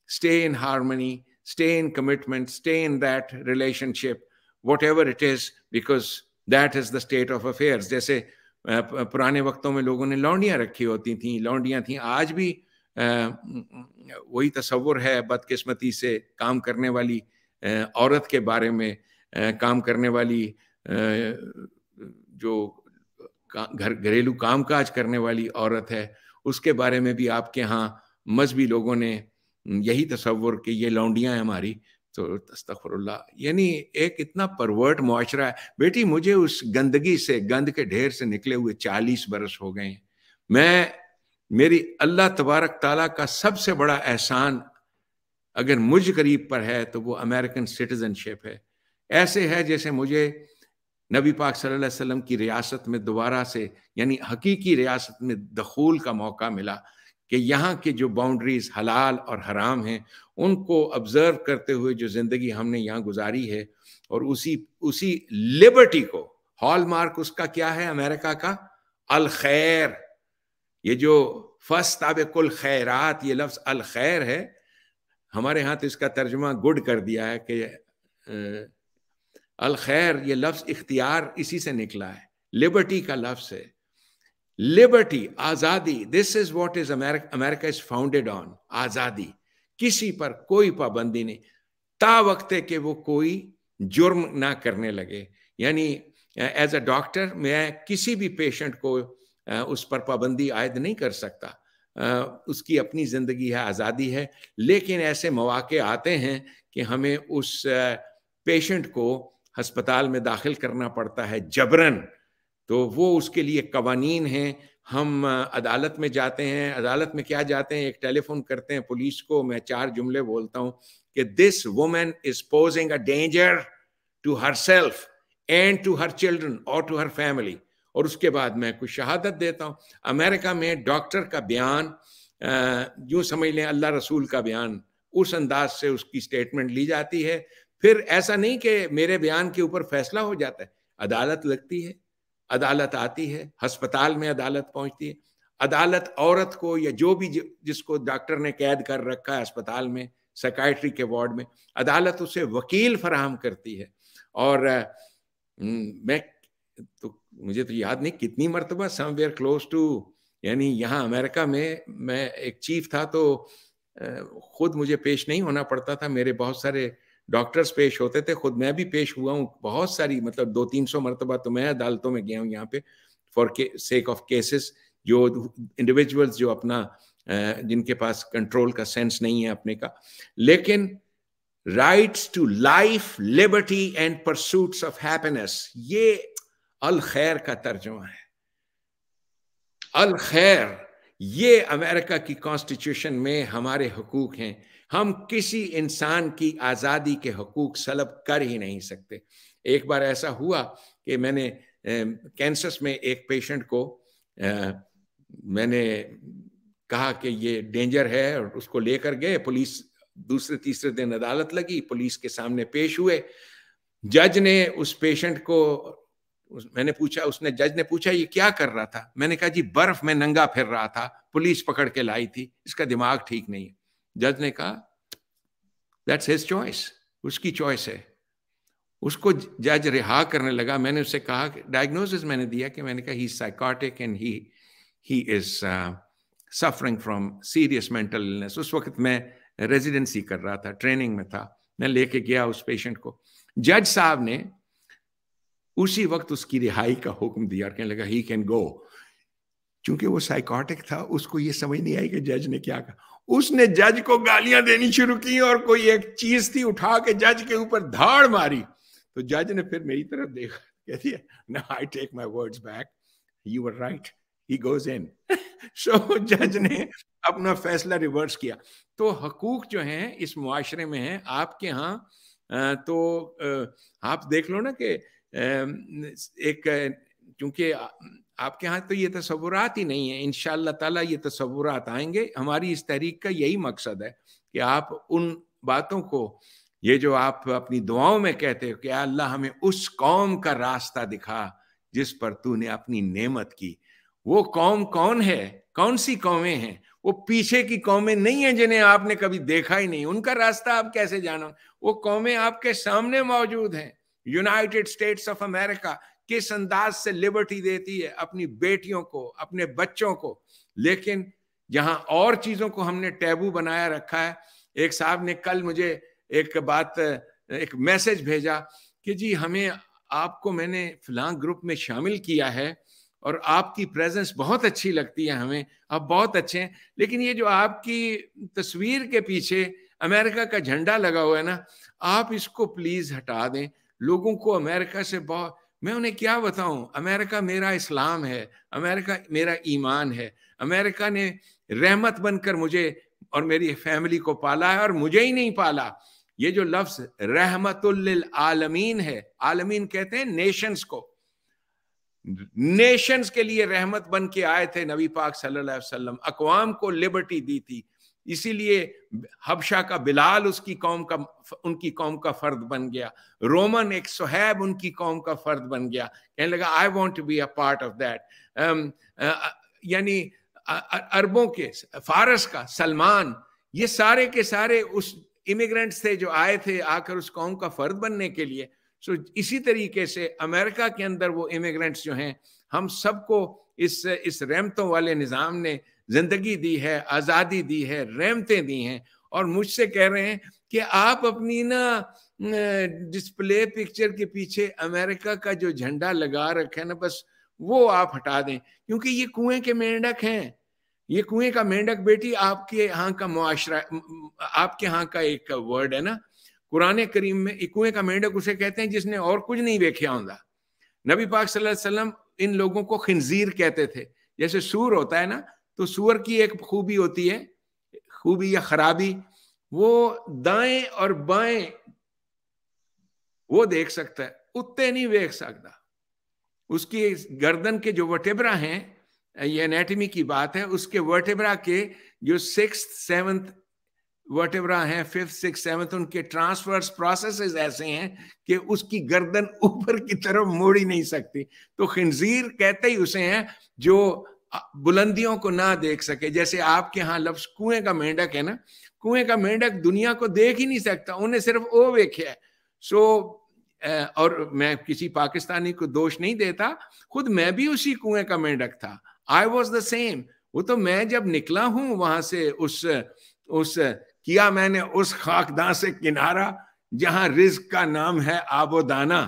Speaker 2: stay in harmony, stay in commitment, stay in that relationship, whatever it is, because that is the state of affairs. जैसे पुराने वक्तों में लोगों ने लौंडियाँ रखी होती थी लौंडियाँ थी आज भी वही तस्वुर है बदकिस्मती से काम करने वाली औरत के बारे में काम करने वाली जो घर घरेलू कामकाज करने वाली औरत है उसके बारे में भी आपके यहाँ मजहबी लोगों ने यही तस्वुर कि ये लौंडियाँ हैं हमारी तो तस्तफरल्ला यानी एक इतना परवर्ट मुआरा है बेटी मुझे उस गंदगी से गंद के ढेर से निकले हुए चालीस बरस हो गए मैं मेरी अल्लाह तबारक ताला का सबसे बड़ा एहसान अगर मुझ करीब पर है तो वो अमेरिकन सिटीजनशिप है ऐसे है जैसे मुझे नबी पाक सल्लल्लाहु अलैहि वसल्लम की रियासत में दोबारा से यानी हकीकी रियासत में दखूल का मौका मिला कि यहाँ के जो बाउंड्रीज हलाल और हराम हैं उनको ऑब्ज़र्व करते हुए जो ज़िंदगी हमने यहाँ गुजारी है और उसी उसी लिबर्टी को हॉलमार्क उसका क्या है अमेरिका का अल खैर ये जो फर्स्ट ताबकुल खैरात ये लफ्ज़ अल खैर है हमारे यहाँ तो इसका तर्जमा गुड कर दिया है कि अल खैर ये लफ्ज़ इख्तियार इसी से निकला है लिबर्टी का लफ्ज़ है लिबर्टी आजादी this is what is America America is founded on आजादी किसी पर कोई पाबंदी नहीं ता वक्त है कि वो कोई जुर्म ना करने लगे यानी एज अ डॉक्टर मैं किसी भी पेशेंट को उस पर पाबंदी आयद नहीं कर सकता उसकी अपनी ज़िंदगी है आज़ादी है लेकिन ऐसे मौाक़े आते हैं कि हमें उस पेशेंट को हस्पताल में दाखिल करना पड़ता है जबरन तो वो उसके लिए कवानीन हैं हम अदालत में जाते हैं अदालत में क्या जाते हैं एक टेलीफोन करते हैं पुलिस को मैं चार जुमले बोलता हूँ कि this women is posing a danger to herself and to her children और टू हर फैमिली और उसके बाद मैं कुछ शहादत देता हूँ अमेरिका में डॉक्टर का बयान जो समझ लें अल्लाह रसूल का बयान उस अंदाज से उसकी स्टेटमेंट ली जाती है फिर ऐसा नहीं कि मेरे बयान के ऊपर फैसला हो जाता है अदालत लगती है अदालत आती है अस्पताल में अदालत पहुंचती है अदालत औरत को या जो भी जिसको डॉक्टर ने कैद कर रखा है अस्पताल में सकाइट्री के वार्ड में अदालत उसे वकील फराहम करती है और मैं तो मुझे तो याद नहीं कितनी मरतबा समवेयर क्लोज टू यानी यहाँ अमेरिका में मैं एक चीफ था तो खुद मुझे पेश नहीं होना पड़ता था मेरे बहुत सारे डॉक्टर्स पेश होते थे खुद मैं भी पेश हुआ हूँ बहुत सारी मतलब दो तीन सौ मरतबा तो मैं अदालतों में गया हूँ यहाँ पे फॉर के सेक ऑफ केसेस जो इंडिविजुअल्स जो अपना जिनके पास कंट्रोल का सेंस नहीं है अपने का लेकिन rights to life liberty and pursuits of happiness ये अल खैर का तर्जुमा है अल खैर ये अमेरिका की कॉन्स्टिट्यूशन में हमारे हकूक हैं हम किसी इंसान की आज़ादी के हकूक सलब कर ही नहीं सकते एक बार ऐसा हुआ कि मैंने कैंसर में एक पेशेंट को आ, मैंने कहा कि ये डेंजर है और उसको लेकर गए पुलिस दूसरे तीसरे दिन अदालत लगी पुलिस के सामने पेश हुए जज ने उस पेशेंट को उस, मैंने पूछा उसने जज ने पूछा ये क्या कर रहा था मैंने कहा जी बर्फ में नंगा फिर रहा था पुलिस पकड़ के लाई थी इसका दिमाग ठीक नहीं है जज ने कहा दैट्स हिज चॉइस उसकी चॉइस है उसको जज रिहा करने लगा मैंने उसे कहा डायग्नोसिस मैंने दिया कि मैंने कहा he psychotic and he he is suffering from serious mental illness उस वक्त मैं रेजिडेंसी कर रहा था ट्रेनिंग में था मैं लेके गया उस पेशेंट को जज साहब ने उसी वक्त उसकी रिहाई का हुक्म दिया और कहने लगा ही कैन गो क्योंकि वो साइकोटिक था उसको ये समझ नहीं आई कि जज ने क्या कहा उसने जज को गालियां देनी शुरू की और कोई एक चीज थी उठा के जज के ऊपर धाड़ मारी तो जज ने फिर मेरी तरफ देखा कहती है ना I take my words back you are right he goes in so जज ने अपना फैसला रिवर्स किया तो हकूक जो है इस मुआरे में है आपके यहाँ तो आप देख लो ना कि एक चूंकि आपके यहाँ तो ये तस्वुरात ही नहीं है इन ताला ये तस्वुरात आएंगे हमारी इस तहरीक का यही मकसद है कि आप उन बातों को ये जो आप अपनी दुआओं में कहते हो कि अल्लाह हमें उस कौम का रास्ता दिखा जिस पर तूने अपनी नेमत की वो कौम कौन है कौन सी कौमें हैं वो पीछे की कौमें नहीं है जिन्हें आपने कभी देखा ही नहीं उनका रास्ता आप कैसे जानो वो कौमें आपके सामने मौजूद हैं यूनाइटेड स्टेट्स ऑफ अमेरिका किस अंदाज से लिबर्टी देती है अपनी बेटियों को अपने बच्चों को लेकिन यहाँ और चीजों को हमने टैबू बनाया रखा है एक साहब ने कल मुझे एक बात एक मैसेज भेजा कि जी हमें आपको मैंने फिलहाल ग्रुप में शामिल किया है और आपकी प्रेजेंस बहुत अच्छी लगती है हमें आप बहुत अच्छे हैं लेकिन ये जो आपकी तस्वीर के पीछे अमेरिका का झंडा लगा हुआ है ना आप इसको प्लीज हटा दें लोगों को अमेरिका से बहुत मैं उन्हें क्या बताऊं अमेरिका मेरा इस्लाम है अमेरिका मेरा ईमान है अमेरिका ने रहमत बनकर मुझे और मेरी फैमिली को पाला है और मुझे ही नहीं पाला ये जो लफ्ज रहमतुल्लिल आलमीन है आलमीन कहते हैं नेशंस को नेशंस के लिए रहमत बन के आए थे नबी पाक सल्लल्लाहु अलैहि वसल्लम अकवाम को लिबर्टी दी थी इसीलिए हबशा का बिलाल उसकी कौम का उनकी कौम का फर्द बन गया रोमन एक सोहैब उनकी कौम का फर्द बन गया कहने लगा I won't be a part of that यानी अरबों के फारस का सलमान ये सारे के सारे उस इमिग्रेंट्स थे जो आए थे आकर उस कौम का फर्द बनने के लिए सो so, इसी तरीके से अमेरिका के अंदर वो इमिग्रेंट्स जो हैं हम सबको इस इस रैमतों वाले निज़ाम ने जिंदगी दी है आज़ादी दी है रहमतें दी हैं और मुझसे कह रहे हैं कि आप अपनी ना डिस्प्ले पिक्चर के पीछे अमेरिका का जो झंडा लगा रखा है ना बस वो आप हटा दें क्योंकि ये कुएं के मेंढक हैं ये कुएं का मेंढक बेटी आपके यहाँ का मुआशरा आपके यहाँ का एक वर्ड है ना कुरान करीम में कुएं का मेंढक उसे कहते हैं जिसने और कुछ नहीं देखा होंगे नबी पाक सल्लल्लाहु अलैहि वसल्लम इन लोगों को खिंजीर कहते थे जैसे सूर होता है ना तो सुअर की एक खूबी होती है खूबी या खराबी वो दाएं और बाएं वो देख सकता है उत्ते नहीं देख सकता उसकी गर्दन के जो वटेबरा हैं ये एनेटमी की बात है उसके वर्टेब्रा के जो सिक्स सेवंथ वर्टेब्रा हैं फिफ्थ सिक्स सेवंथ उनके ट्रांसफर्स प्रोसेसेस ऐसे हैं कि उसकी गर्दन ऊपर की तरफ मोड़ ही नहीं सकती तो खनजीर कहते ही उसे हैं जो बुलंदियों को ना देख सके जैसे आपके यहां लफ्ज कुएं का मेंढक है ना कुएं का मेंढक दुनिया को देख ही नहीं सकता उन्हें सिर्फ ओ वेख्या है सो और मैं किसी पाकिस्तानी को दोष नहीं देता खुद मैं भी उसी कुएं का मेंढक था आई वॉज द सेम वो तो मैं जब निकला हूं वहां से उस उस किया मैंने उस खाकदा से किनारा जहां रिस्क का नाम है आबोदाना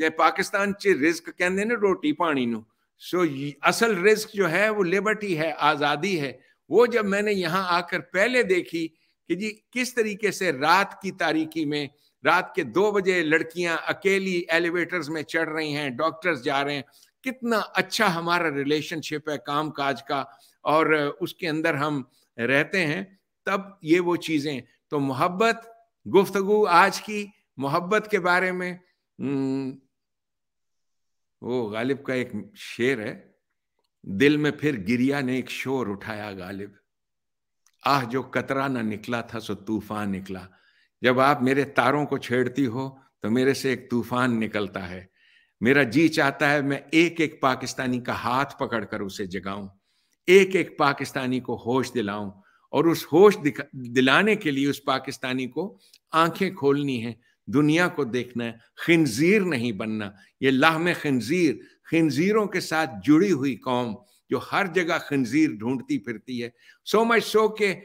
Speaker 2: जे पाकिस्तान च रिस्क कहते ना रोटी पानी नु सो so, असल रिस्क जो है वो लिबर्टी है आज़ादी है वो जब मैंने यहाँ आकर पहले देखी कि जी किस तरीके से रात की तारीकी में रात के दो बजे लड़कियां अकेली एलिवेटर्स में चढ़ रही हैं डॉक्टर्स जा रहे हैं कितना अच्छा हमारा रिलेशनशिप है काम काज का और उसके अंदर हम रहते हैं तब ये वो चीज़ें तो मोहब्बत गुफ्तगु आज की मोहब्बत के बारे में वो गालिब का एक शेर है दिल में फिर गिरिया ने एक शोर उठाया गालिब आह जो कतरा ना निकला था सो तूफान निकला जब आप मेरे तारों को छेड़ती हो तो मेरे से एक तूफान निकलता है मेरा जी चाहता है मैं एक एक पाकिस्तानी का हाथ पकड़कर उसे जगाऊं एक एक पाकिस्तानी को होश दिलाऊं और उस होश दिलाने के लिए उस पाकिस्तानी को आंखें खोलनी है दुनिया को देखना है खनजीर नहीं बनना ये लाह में खनजीर खनजीरों के साथ जुड़ी हुई कौम जो हर जगह खनजीर ढूंढती फिरती है सो मच सो के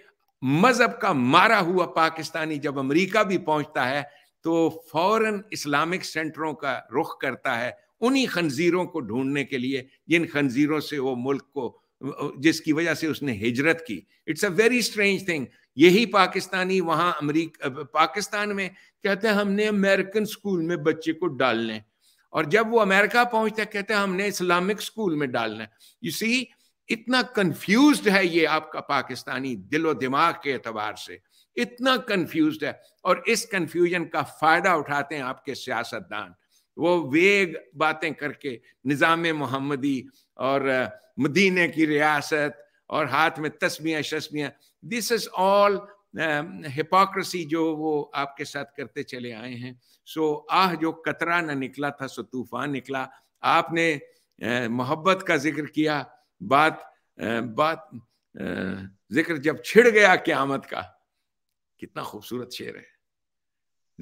Speaker 2: मजहब का मारा हुआ पाकिस्तानी जब अमेरिका भी पहुंचता है तो फौरन इस्लामिक सेंटरों का रुख करता है उन्हीं खनजीरों को ढूंढने के लिए जिन खनजीरों से वो मुल्क को जिसकी वजह से उसने हिजरत की it's a very strange thing यही पाकिस्तानी वहां अमरीक पाकिस्तान में कहते हैं हमने अमेरिकन स्कूल में बच्चे को डालने और जब वो अमेरिका पहुंचता है कहते हैं हमने इस्लामिक स्कूल में डालना है यू सी इतना कंफ्यूज है ये आपका पाकिस्तानी दिलो दिमाग के एतबार से इतना कंफ्यूज है और इस कंफ्यूजन का फायदा उठाते हैं आपके सियासतदान वो वेग बातें करके निज़ाम मोहम्मदी और मदीने की रियासत और हाथ में तस्मिया शस्मिया दिस इज ऑल हिपोक्रेसी जो वो आपके साथ करते चले आए हैं सो आह जो कतरा ना निकला था सो तूफान निकला आपने मोहब्बत का जिक्र किया बात बात जिक्र जब छिड़ गया क्यामत का कितना खूबसूरत शेर है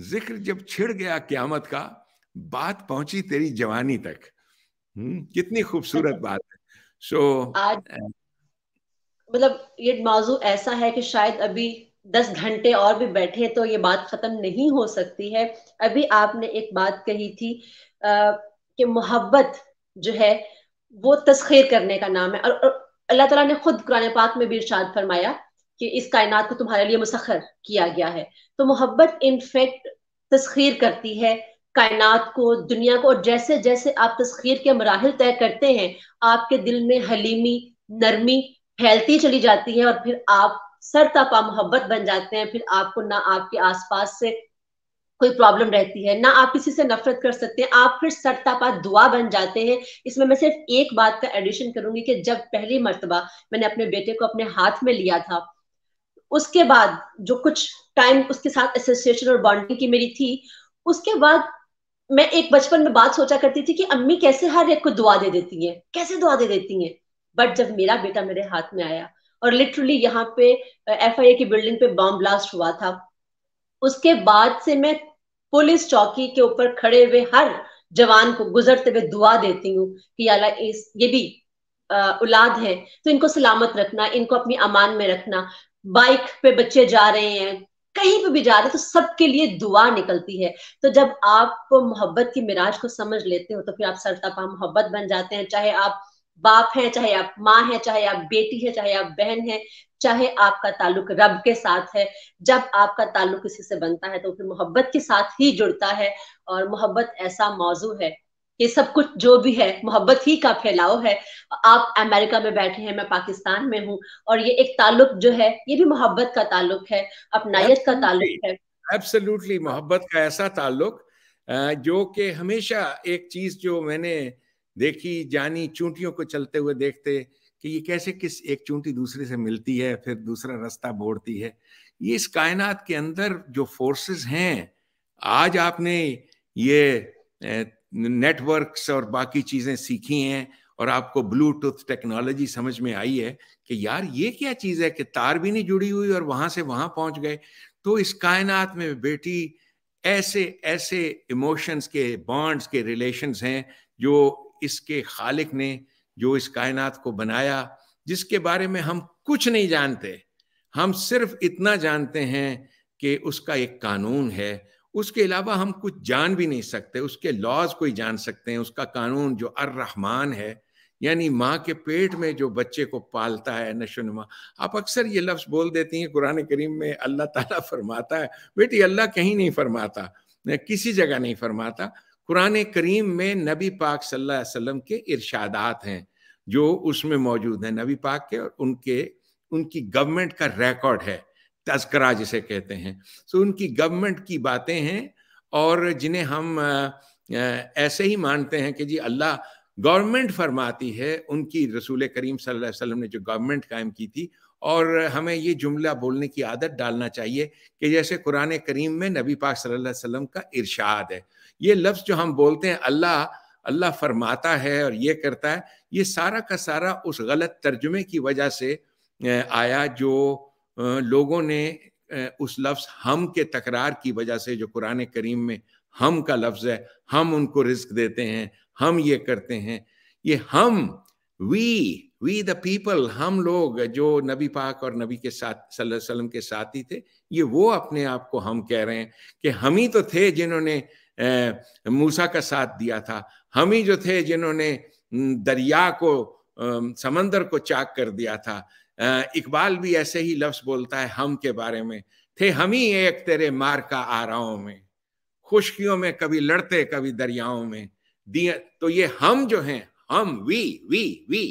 Speaker 2: जिक्र जब छिड़ गया क्यामत का बात पहुंची तेरी जवानी तक हम्म कितनी खूबसूरत बात है सो so,
Speaker 1: आज मतलब ये मौजू ऐसा है कि शायद अभी दस घंटे और भी बैठे तो ये बात खत्म नहीं हो सकती है अभी आपने एक बात कही थी आ, कि मोहब्बत जो है वो तस्खीर करने का नाम है और, और अल्लाह तला ने खुद कुरान पाक में भी इर्शाद फरमाया कि इस कायनात को तुम्हारे लिए मुसखर किया गया है तो मोहब्बत इनफेक्ट तस्खीर करती है कायनात को दुनिया को और जैसे जैसे आप तस्खीर के मराहल तय करते हैं आपके दिल में हलीमी नरमी फैलती चली जाती है और फिर आप सरतापा मोहब्बत बन जाते हैं फिर आपको ना आपके आसपास से कोई प्रॉब्लम रहती है ना आप किसी से नफरत कर सकते हैं आप फिर सरतापा दुआ बन जाते हैं इसमें मैं सिर्फ एक बात का एडिशन करूंगी कि जब पहली मरतबा मैंने अपने बेटे को अपने हाथ में लिया था उसके बाद जो कुछ टाइम उसके साथ एसोसिएशन और बॉन्डिंग की मेरी थी उसके बाद मैं एक बचपन में बात सोचा करती थी कि अम्मी कैसे हर एक को दुआ दे देती हैं कैसे दुआ दे देती हैं बट जब मेरा बेटा मेरे हाथ में आया और लिटरली यहाँ पे एफ की बिल्डिंग पे बॉम्ब ब्लास्ट हुआ था उसके बाद से मैं पुलिस चौकी के ऊपर खड़े हुए हर जवान को गुजरते हुए दुआ देती हूँ कि अला इस ये भी औलाद है तो इनको सलामत रखना इनको अपनी अमान में रखना बाइक पे बच्चे जा रहे हैं कहीं पे भी जा रहे हैं तो सबके लिए दुआ निकलती है तो जब आप मोहब्बत की मिराज को समझ लेते हो तो फिर आप सरतापा मोहब्बत बन जाते हैं चाहे आप बाप है चाहे आप माँ है चाहे आप बेटी है चाहे आप बहन है चाहे आपका ताल्लुक रब के साथ है जब आपका ताल्लुक किसी से बनता है तो फिर मोहब्बत के साथ ही जुड़ता है और मोहब्बत ऐसा मौजू है ये सब कुछ जो भी है मोहब्बत ही का फैलाव है आप अमेरिका में बैठे हैं मैं पाकिस्तान में हूँ और ये एक ताल्लुक जो है ये भी मोहब्बत का ताल्लुक है अपनायत का ताल्लुक है
Speaker 2: एब्सोल्युटली मोहब्बत का ऐसा ताल्लुक जो कि हमेशा एक चीज जो मैंने देखी जानी चूंटियों को चलते हुए देखते कि ये कैसे किस एक चूंटी दूसरे से मिलती है फिर दूसरा रास्ता बोड़ती है ये इस कायनात के अंदर जो फोर्सेस हैं आज आपने ये नेटवर्क्स और बाकी चीज़ें सीखी हैं और आपको ब्लूटूथ टेक्नोलॉजी समझ में आई है कि यार ये क्या चीज़ है कि तार भी नहीं जुड़ी हुई और वहां से वहां पहुंच गए तो इस कायनात में बेटी ऐसे ऐसे इमोशंस के बॉन्ड्स के रिलेशंस हैं जो इसके खालिक ने जो इस कायनात को बनाया जिसके बारे में हम कुछ नहीं जानते हम सिर्फ इतना जानते हैं कि उसका एक कानून है उसके अलावा हम कुछ जान भी नहीं सकते उसके लॉज कोई जान सकते हैं उसका कानून जो अर रहमान है यानी माँ के पेट में जो बच्चे को पालता है नुमा आप अक्सर ये लफ्ज़ बोल देती हैं कुरान करीम में अल्लाह ताला फरमाता है बेटी अल्लाह कहीं नहीं फरमाता किसी जगह नहीं फरमाता कुरान करीम में नबी पाक सल्लल्लाहु अलैहि वसल्लम के इरशादात हैं जो उसमें मौजूद हैं नबी पाक के और उनके उनकी गवर्नमेंट का रिकॉर्ड है तस्करा जिसे कहते हैं सो उनकी गवर्नमेंट की बातें हैं और जिन्हें हम ऐसे ही मानते हैं कि जी अल्लाह गवर्नमेंट फरमाती है उनकी रसूल करीम सल्लल्लाहु अलैहि वसल्लम ने जो गवर्नमेंट कायम की थी और हमें ये जुमला बोलने की आदत डालना चाहिए कि जैसे कुरान करीम में नबी पाक सल्लल्लाहु अलैहि वसल्लम का इरशाद है ये लफ्ज जो हम बोलते हैं अल्लाह अल्लाह फरमाता है और ये करता है ये सारा का सारा उस गलत तर्जुमे की वजह से आया जो लोगों ने उस लफ्ज़ हम के तकरार की वजह से जो कुरान करीम में हम का लफ्ज़ है हम उनको रिस्क देते हैं हम ये करते हैं ये हम वी वी द पीपल हम लोग जो नबी पाक और नबी के साथ सल्लल्लाहु अलैहि वसल्लम के साथ ही थे ये वो अपने आप को हम कह रहे हैं कि हम ही तो थे जिन्होंने मूसा का साथ दिया था हम ही जो थे जिन्होंने दरिया को समंदर को चाक कर दिया था इकबाल भी ऐसे ही लफ्ज बोलता है हम के बारे में थे हम ही एक तेरे मार का आराओं में खुशकियों में कभी लड़ते कभी दरियाओं में दिया तो ये हम जो हैं हम वी वी वी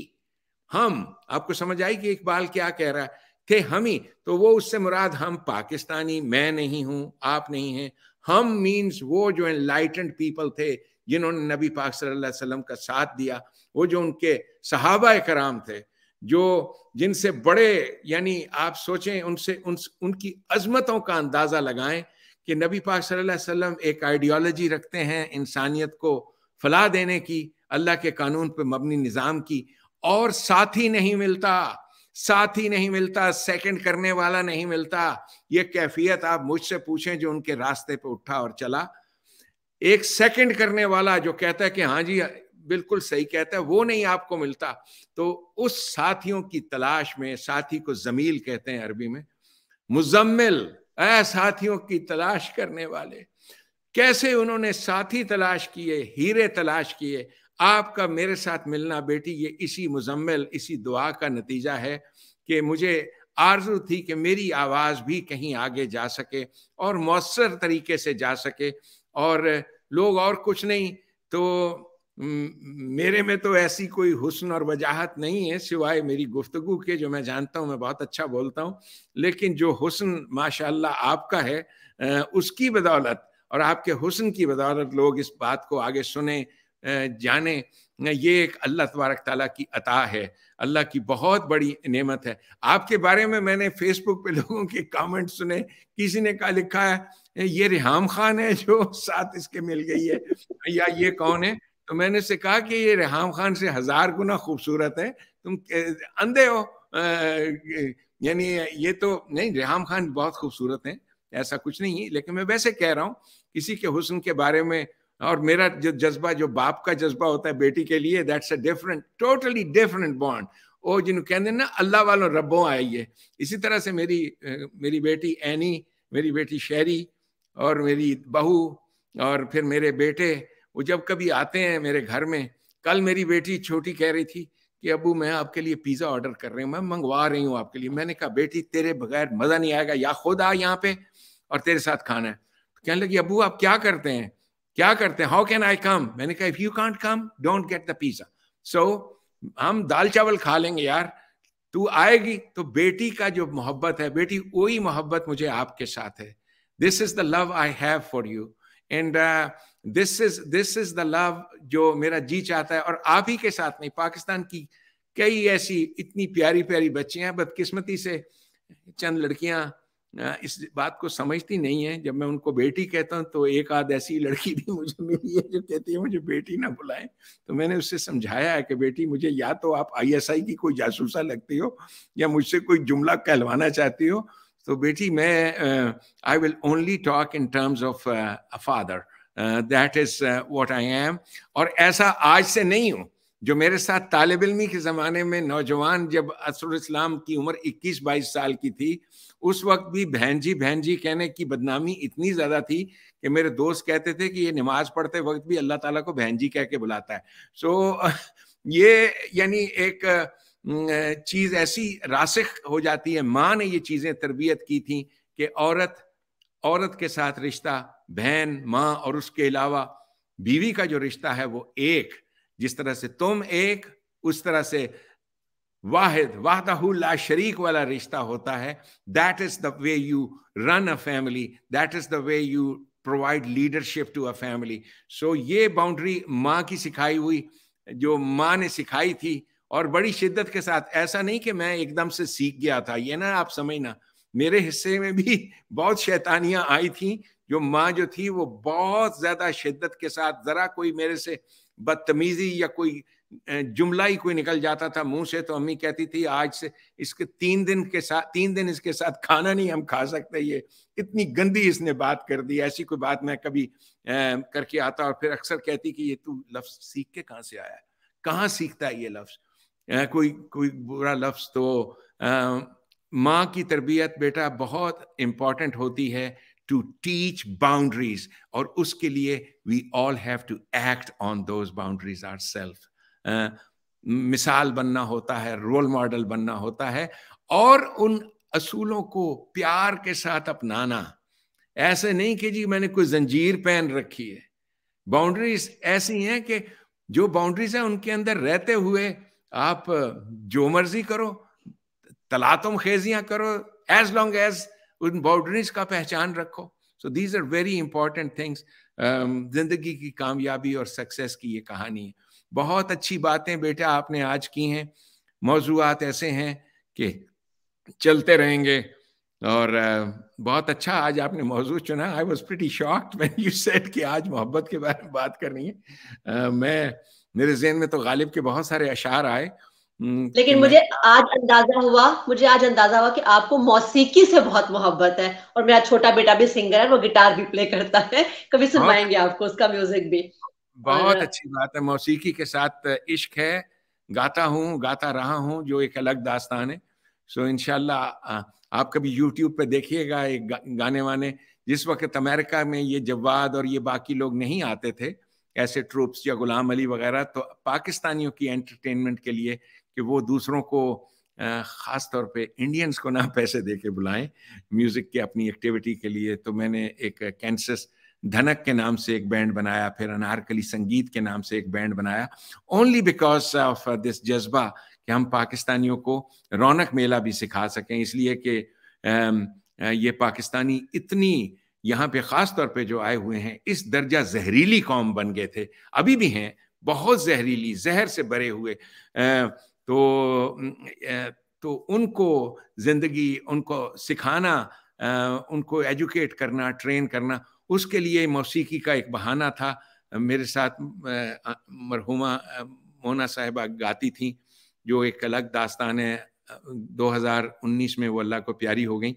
Speaker 2: हम आपको समझ आई कि इकबाल क्या कह रहा है थे हम ही तो वो उससे मुराद हम पाकिस्तानी मैं नहीं हूं आप नहीं हैं हम मीन्स वो जो एनलाइटेंड पीपल थे जिन्होंने नबी पाक सल्लल्लाहु अलैहि वसल्लम का साथ दिया वो जो उनके सहाबा कराम थे जो जिनसे बड़े यानी आप सोचें उनसे उन उनकी अजमतों का अंदाज़ा लगाएं कि नबी पाक सल्लल्लाहु अलैहि वसल्लम एक आइडियोलॉजी रखते हैं इंसानियत को फला देने की अल्लाह के कानून पर मबनी निज़ाम की और साथ ही नहीं मिलता साथ ही नहीं मिलता सेकंड करने वाला नहीं मिलता ये कैफियत आप मुझसे पूछें जो उनके रास्ते पे उठा और चला एक सेकंड करने वाला जो कहता है कि हाँ जी बिल्कुल सही कहता है वो नहीं आपको मिलता तो उस साथियों की तलाश में साथी को जमील कहते हैं अरबी में मुजम्मिल साथियों की तलाश करने वाले कैसे उन्होंने साथी तलाश किए हीरे तलाश किए आपका मेरे साथ मिलना बेटी ये इसी मुजम्मल इसी दुआ का नतीजा है कि मुझे आरजू थी कि मेरी आवाज़ भी कहीं आगे जा सके और मौसर तरीके से जा सके और लोग और कुछ नहीं तो मेरे में तो ऐसी कोई हुसन और वजाहत नहीं है सिवाय मेरी गुफ्तगु के जो मैं जानता हूँ मैं बहुत अच्छा बोलता हूँ लेकिन जो हुसन माशाल्लाह आपका है उसकी बदौलत और आपके हुसन की बदौलत लोग इस बात को आगे सुने जाने ये एक अल्लाह तबारक ताली की अता है अल्लाह की बहुत बड़ी नेमत है आपके बारे में मैंने फेसबुक पे लोगों के कमेंट सुने किसी ने कहा लिखा है ये रिहाम खान है जो साथ इसके मिल गई है या ये कौन है तो मैंने से कहा कि ये रिहाम खान से हजार गुना खूबसूरत है तुम अंधे हो यानी ये तो नहीं रिहाम खान बहुत खूबसूरत है ऐसा कुछ नहीं है लेकिन मैं वैसे कह रहा हूँ किसी के हुस्न के बारे में और मेरा जो जज्बा जो बाप का जज्बा होता है बेटी के लिए that's a different totally different bond वो जिन्हों कहते हैं ना अल्लाह वालों रब्बों आई है इसी तरह से मेरी मेरी बेटी एनी मेरी बेटी शेरी और मेरी बहू और फिर मेरे बेटे वो जब कभी आते हैं मेरे घर में कल मेरी बेटी छोटी कह रही थी कि अबू मैं आपके लिए पिज़्ज़ा ऑर्डर कर रही हूँ मैं मंगवा रही हूँ आपके लिए मैंने कहा बेटी तेरे बगैर मज़ा नहीं आएगा या खुद आ यहाँ पे और तेरे साथ खाना है तो कहने लगी अबू आप क्या करते हैं क्या करते हैं हाउ कैन आई कम मैंने कहा if you can't come don't get the pizza so हम दाल चावल खा लेंगे यार तू आएगी तो बेटी का जो मोहब्बत है बेटी वही मोहब्बत मुझे आपके साथ है this is the love I have for you and this is this is the love जो मेरा जी चाहता है और आप ही के साथ नहीं पाकिस्तान की कई ऐसी इतनी प्यारी प्यारी बच्चियां बदकिस्मती से चंद लड़कियां इस बात को समझती नहीं है जब मैं उनको बेटी कहता हूँ तो एक आध ऐसी लड़की थी मुझे मिली है जो कहती है मुझे बेटी ना बुलाएं तो मैंने उससे समझाया है कि बेटी मुझे या तो आप आईएसआई की कोई जासूसा लगती हो या मुझसे कोई जुमला कहलवाना चाहती हो तो बेटी मैं I will only talk in terms of a father that is what I am और ऐसा आज से नहीं हूँ जो मेरे साथ तालब इलमी के ज़माने में नौजवान जब असर इस्लाम की उम्र 21-22 साल की थी उस वक्त भी बहन जी बहन जी कहने की बदनामी इतनी ज्यादा थी कि मेरे दोस्त कहते थे कि ये नमाज पढ़ते वक्त भी अल्लाह ताला को बहन जी कह के बुलाता है सो so, ये यानी एक चीज ऐसी रासिख हो जाती है माँ ने ये चीजें तरबियत की थी कि औरत औरत के साथ रिश्ता बहन माँ और उसके अलावा बीवी का जो रिश्ता है वो एक जिस तरह से तुम एक उस तरह से वाहिद वाह ला शरीक वाला रिश्ता होता है that is the way you run a family that is the way you provide leadership to a family so ये बाउंड्री माँ की सिखाई हुई जो माँ ने सिखाई थी और बड़ी शिद्दत के साथ ऐसा नहीं कि मैं एकदम से सीख गया था ये ना आप समझना मेरे हिस्से में भी बहुत शैतानियां आई थी जो माँ जो थी वो बहुत ज़्यादा शिद्दत के साथ ज़रा कोई मेरे से बदतमीजी या कोई जुमला ही कोई निकल जाता था मुंह से तो अम्मी कहती थी आज से इसके तीन दिन के साथ तीन दिन इसके साथ खाना नहीं हम खा सकते ये इतनी गंदी इसने बात कर दी ऐसी कोई बात मैं कभी करके आता और फिर अक्सर कहती कि ये तू लफ्ज सीख के कहाँ से आया कहाँ सीखता है ये लफ्ज कोई कोई बुरा लफ्ज तो माँ की तरबियत बेटा बहुत इम्पॉर्टेंट होती है टू टीच बाउंड्रीज और उसके लिए we all have to act on those boundaries are self मिसाल बनना होता है रोल मॉडल बनना होता है और उन असूलों को प्यार के साथ अपनाना ऐसे नहीं कि जी मैंने कोई जंजीर पहन रखी है बाउंड्रीज ऐसी हैं कि जो बाउंड्रीज हैं उनके अंदर रहते हुए आप जो मर्जी करो तलातम खेजियां करो एज लॉन्ग एज उन बाउंड्रीज का पहचान रखो so these are very important things जिंदगी की कामयाबी और सक्सेस की ये कहानी है बहुत अच्छी बातें बेटा आपने आज की हैं मौजूद ऐसे हैं कि चलते रहेंगे और बहुत अच्छा आज आपने मौजू चुना I was pretty shocked man you said कि आज मोहब्बत के बारे में बात करनी है मैं मेरे जहन में तो गालिब के बहुत सारे अशार आए लेकिन मुझे
Speaker 1: आज अंदाजा हुआ मुझे आज अंदाजा हुआ कि आपको मौसीकी से बहुत मोहब्बत है और मेरा छोटा बेटा भी सिंगर है वो गिटार भी प्ले करता है कभी हाँ। सुनवाएंगे आपको उसका म्यूजिक भी बहुत
Speaker 2: अच्छी बात है मौसीकी के साथ इश्क है गाता हूँ गाता रहा हूँ जो एक अलग दास्तान है सो इनशाला आप कभी यूट्यूब पे देखिएगा एक गाने वाने जिस वक्त अमेरिका में ये जवाद और ये बाकी लोग नहीं आते थे ऐसे ट्रूप्स या गुलाम अली वगैरह तो पाकिस्तानियों की एंटरटेनमेंट के लिए कि वो दूसरों को ख़ास तौर पे इंडियंस को ना पैसे दे के बुलाएं म्यूज़िक की अपनी एक्टिविटी के लिए तो मैंने एक कैंसस धनक के नाम से एक बैंड बनाया फिर अनारकली संगीत के नाम से एक बैंड बनाया ओनली बिकॉज ऑफ दिस जज्बा कि हम पाकिस्तानियों को रौनक मेला भी सिखा सकें इसलिए कि um, uh, ये पाकिस्तानी इतनी यहाँ पे ख़ास तौर पे जो आए हुए हैं इस दर्जा जहरीली कौम बन गए थे अभी भी हैं बहुत जहरीली जहर से भरे हुए uh, तो uh, तो उनको ज़िंदगी उनको सिखाना उनको एजुकेट करना ट्रेन करना उसके लिए मौसीकी का एक बहाना था मेरे साथ मरहुमा मोना साहिबा गाती थी जो एक अलग दास्तान है 2019 में वो अल्लाह को प्यारी हो गई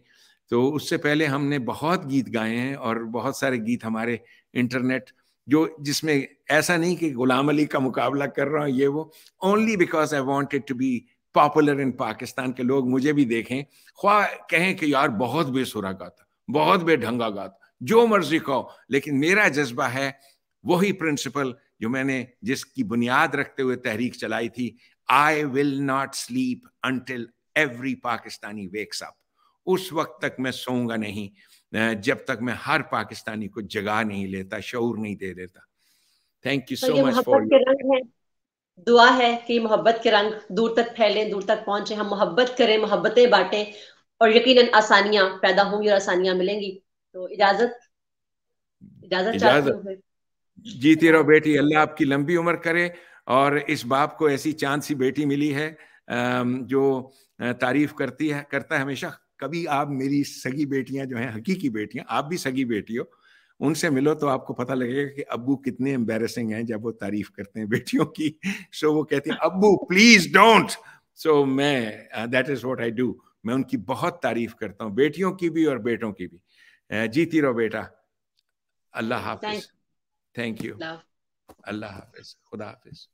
Speaker 2: तो उससे पहले हमने बहुत गीत गाए हैं और बहुत सारे गीत हमारे इंटरनेट जो जिसमें ऐसा नहीं कि गुलाम अली का मुकाबला कर रहा हूँ ये वो only because I wanted to be popular in Pakistan के लोग मुझे भी देखें ख्वा कहें कि यार बहुत बेसुरा गाता बहुत बेढंगा गाता जो मर्जी कहो लेकिन मेरा जज्बा है वही प्रिंसिपल जो मैंने जिसकी बुनियाद रखते हुए तहरीक चलाई थी I will not sleep until every Pakistani wakes up उस वक्त तक मैं सोऊंगा नहीं जब तक मैं हर पाकिस्तानी को जगा नहीं लेता शौर नहीं दे देता thank you so much for
Speaker 1: दुआ है कि मोहब्बत के रंग दूर तक फैले दूर तक पहुंचे हम मोहब्बत करें मोहब्बतें बांटें और यकीनन आसानियां पैदा होंगी और आसानियां मिलेंगी तो इजाजत इजाजत इजाजत
Speaker 2: जीती रहो बेटी अल्लाह आपकी लंबी उम्र करे और इस बाप को ऐसी चांद सी बेटी मिली है जो तारीफ करती है करता है हमेशा कभी आप मेरी सगी बेटियां जो हैं हकीकी बेटियां आप भी सगी बेटी हो उनसे मिलो तो आपको पता लगेगा कि अबू कितने एम्बेरसिंग हैं जब वो तारीफ करते हैं बेटियों की सो वो कहते हैं अबू प्लीज डोंट सो मैं that is what I do मैं उनकी बहुत तारीफ करता हूँ बेटियों की भी और बेटों की भी जीती eh, रहो बेटा अल्लाह हाफिज थैंक यू अल्लाह हाफिज खुदा हाफिज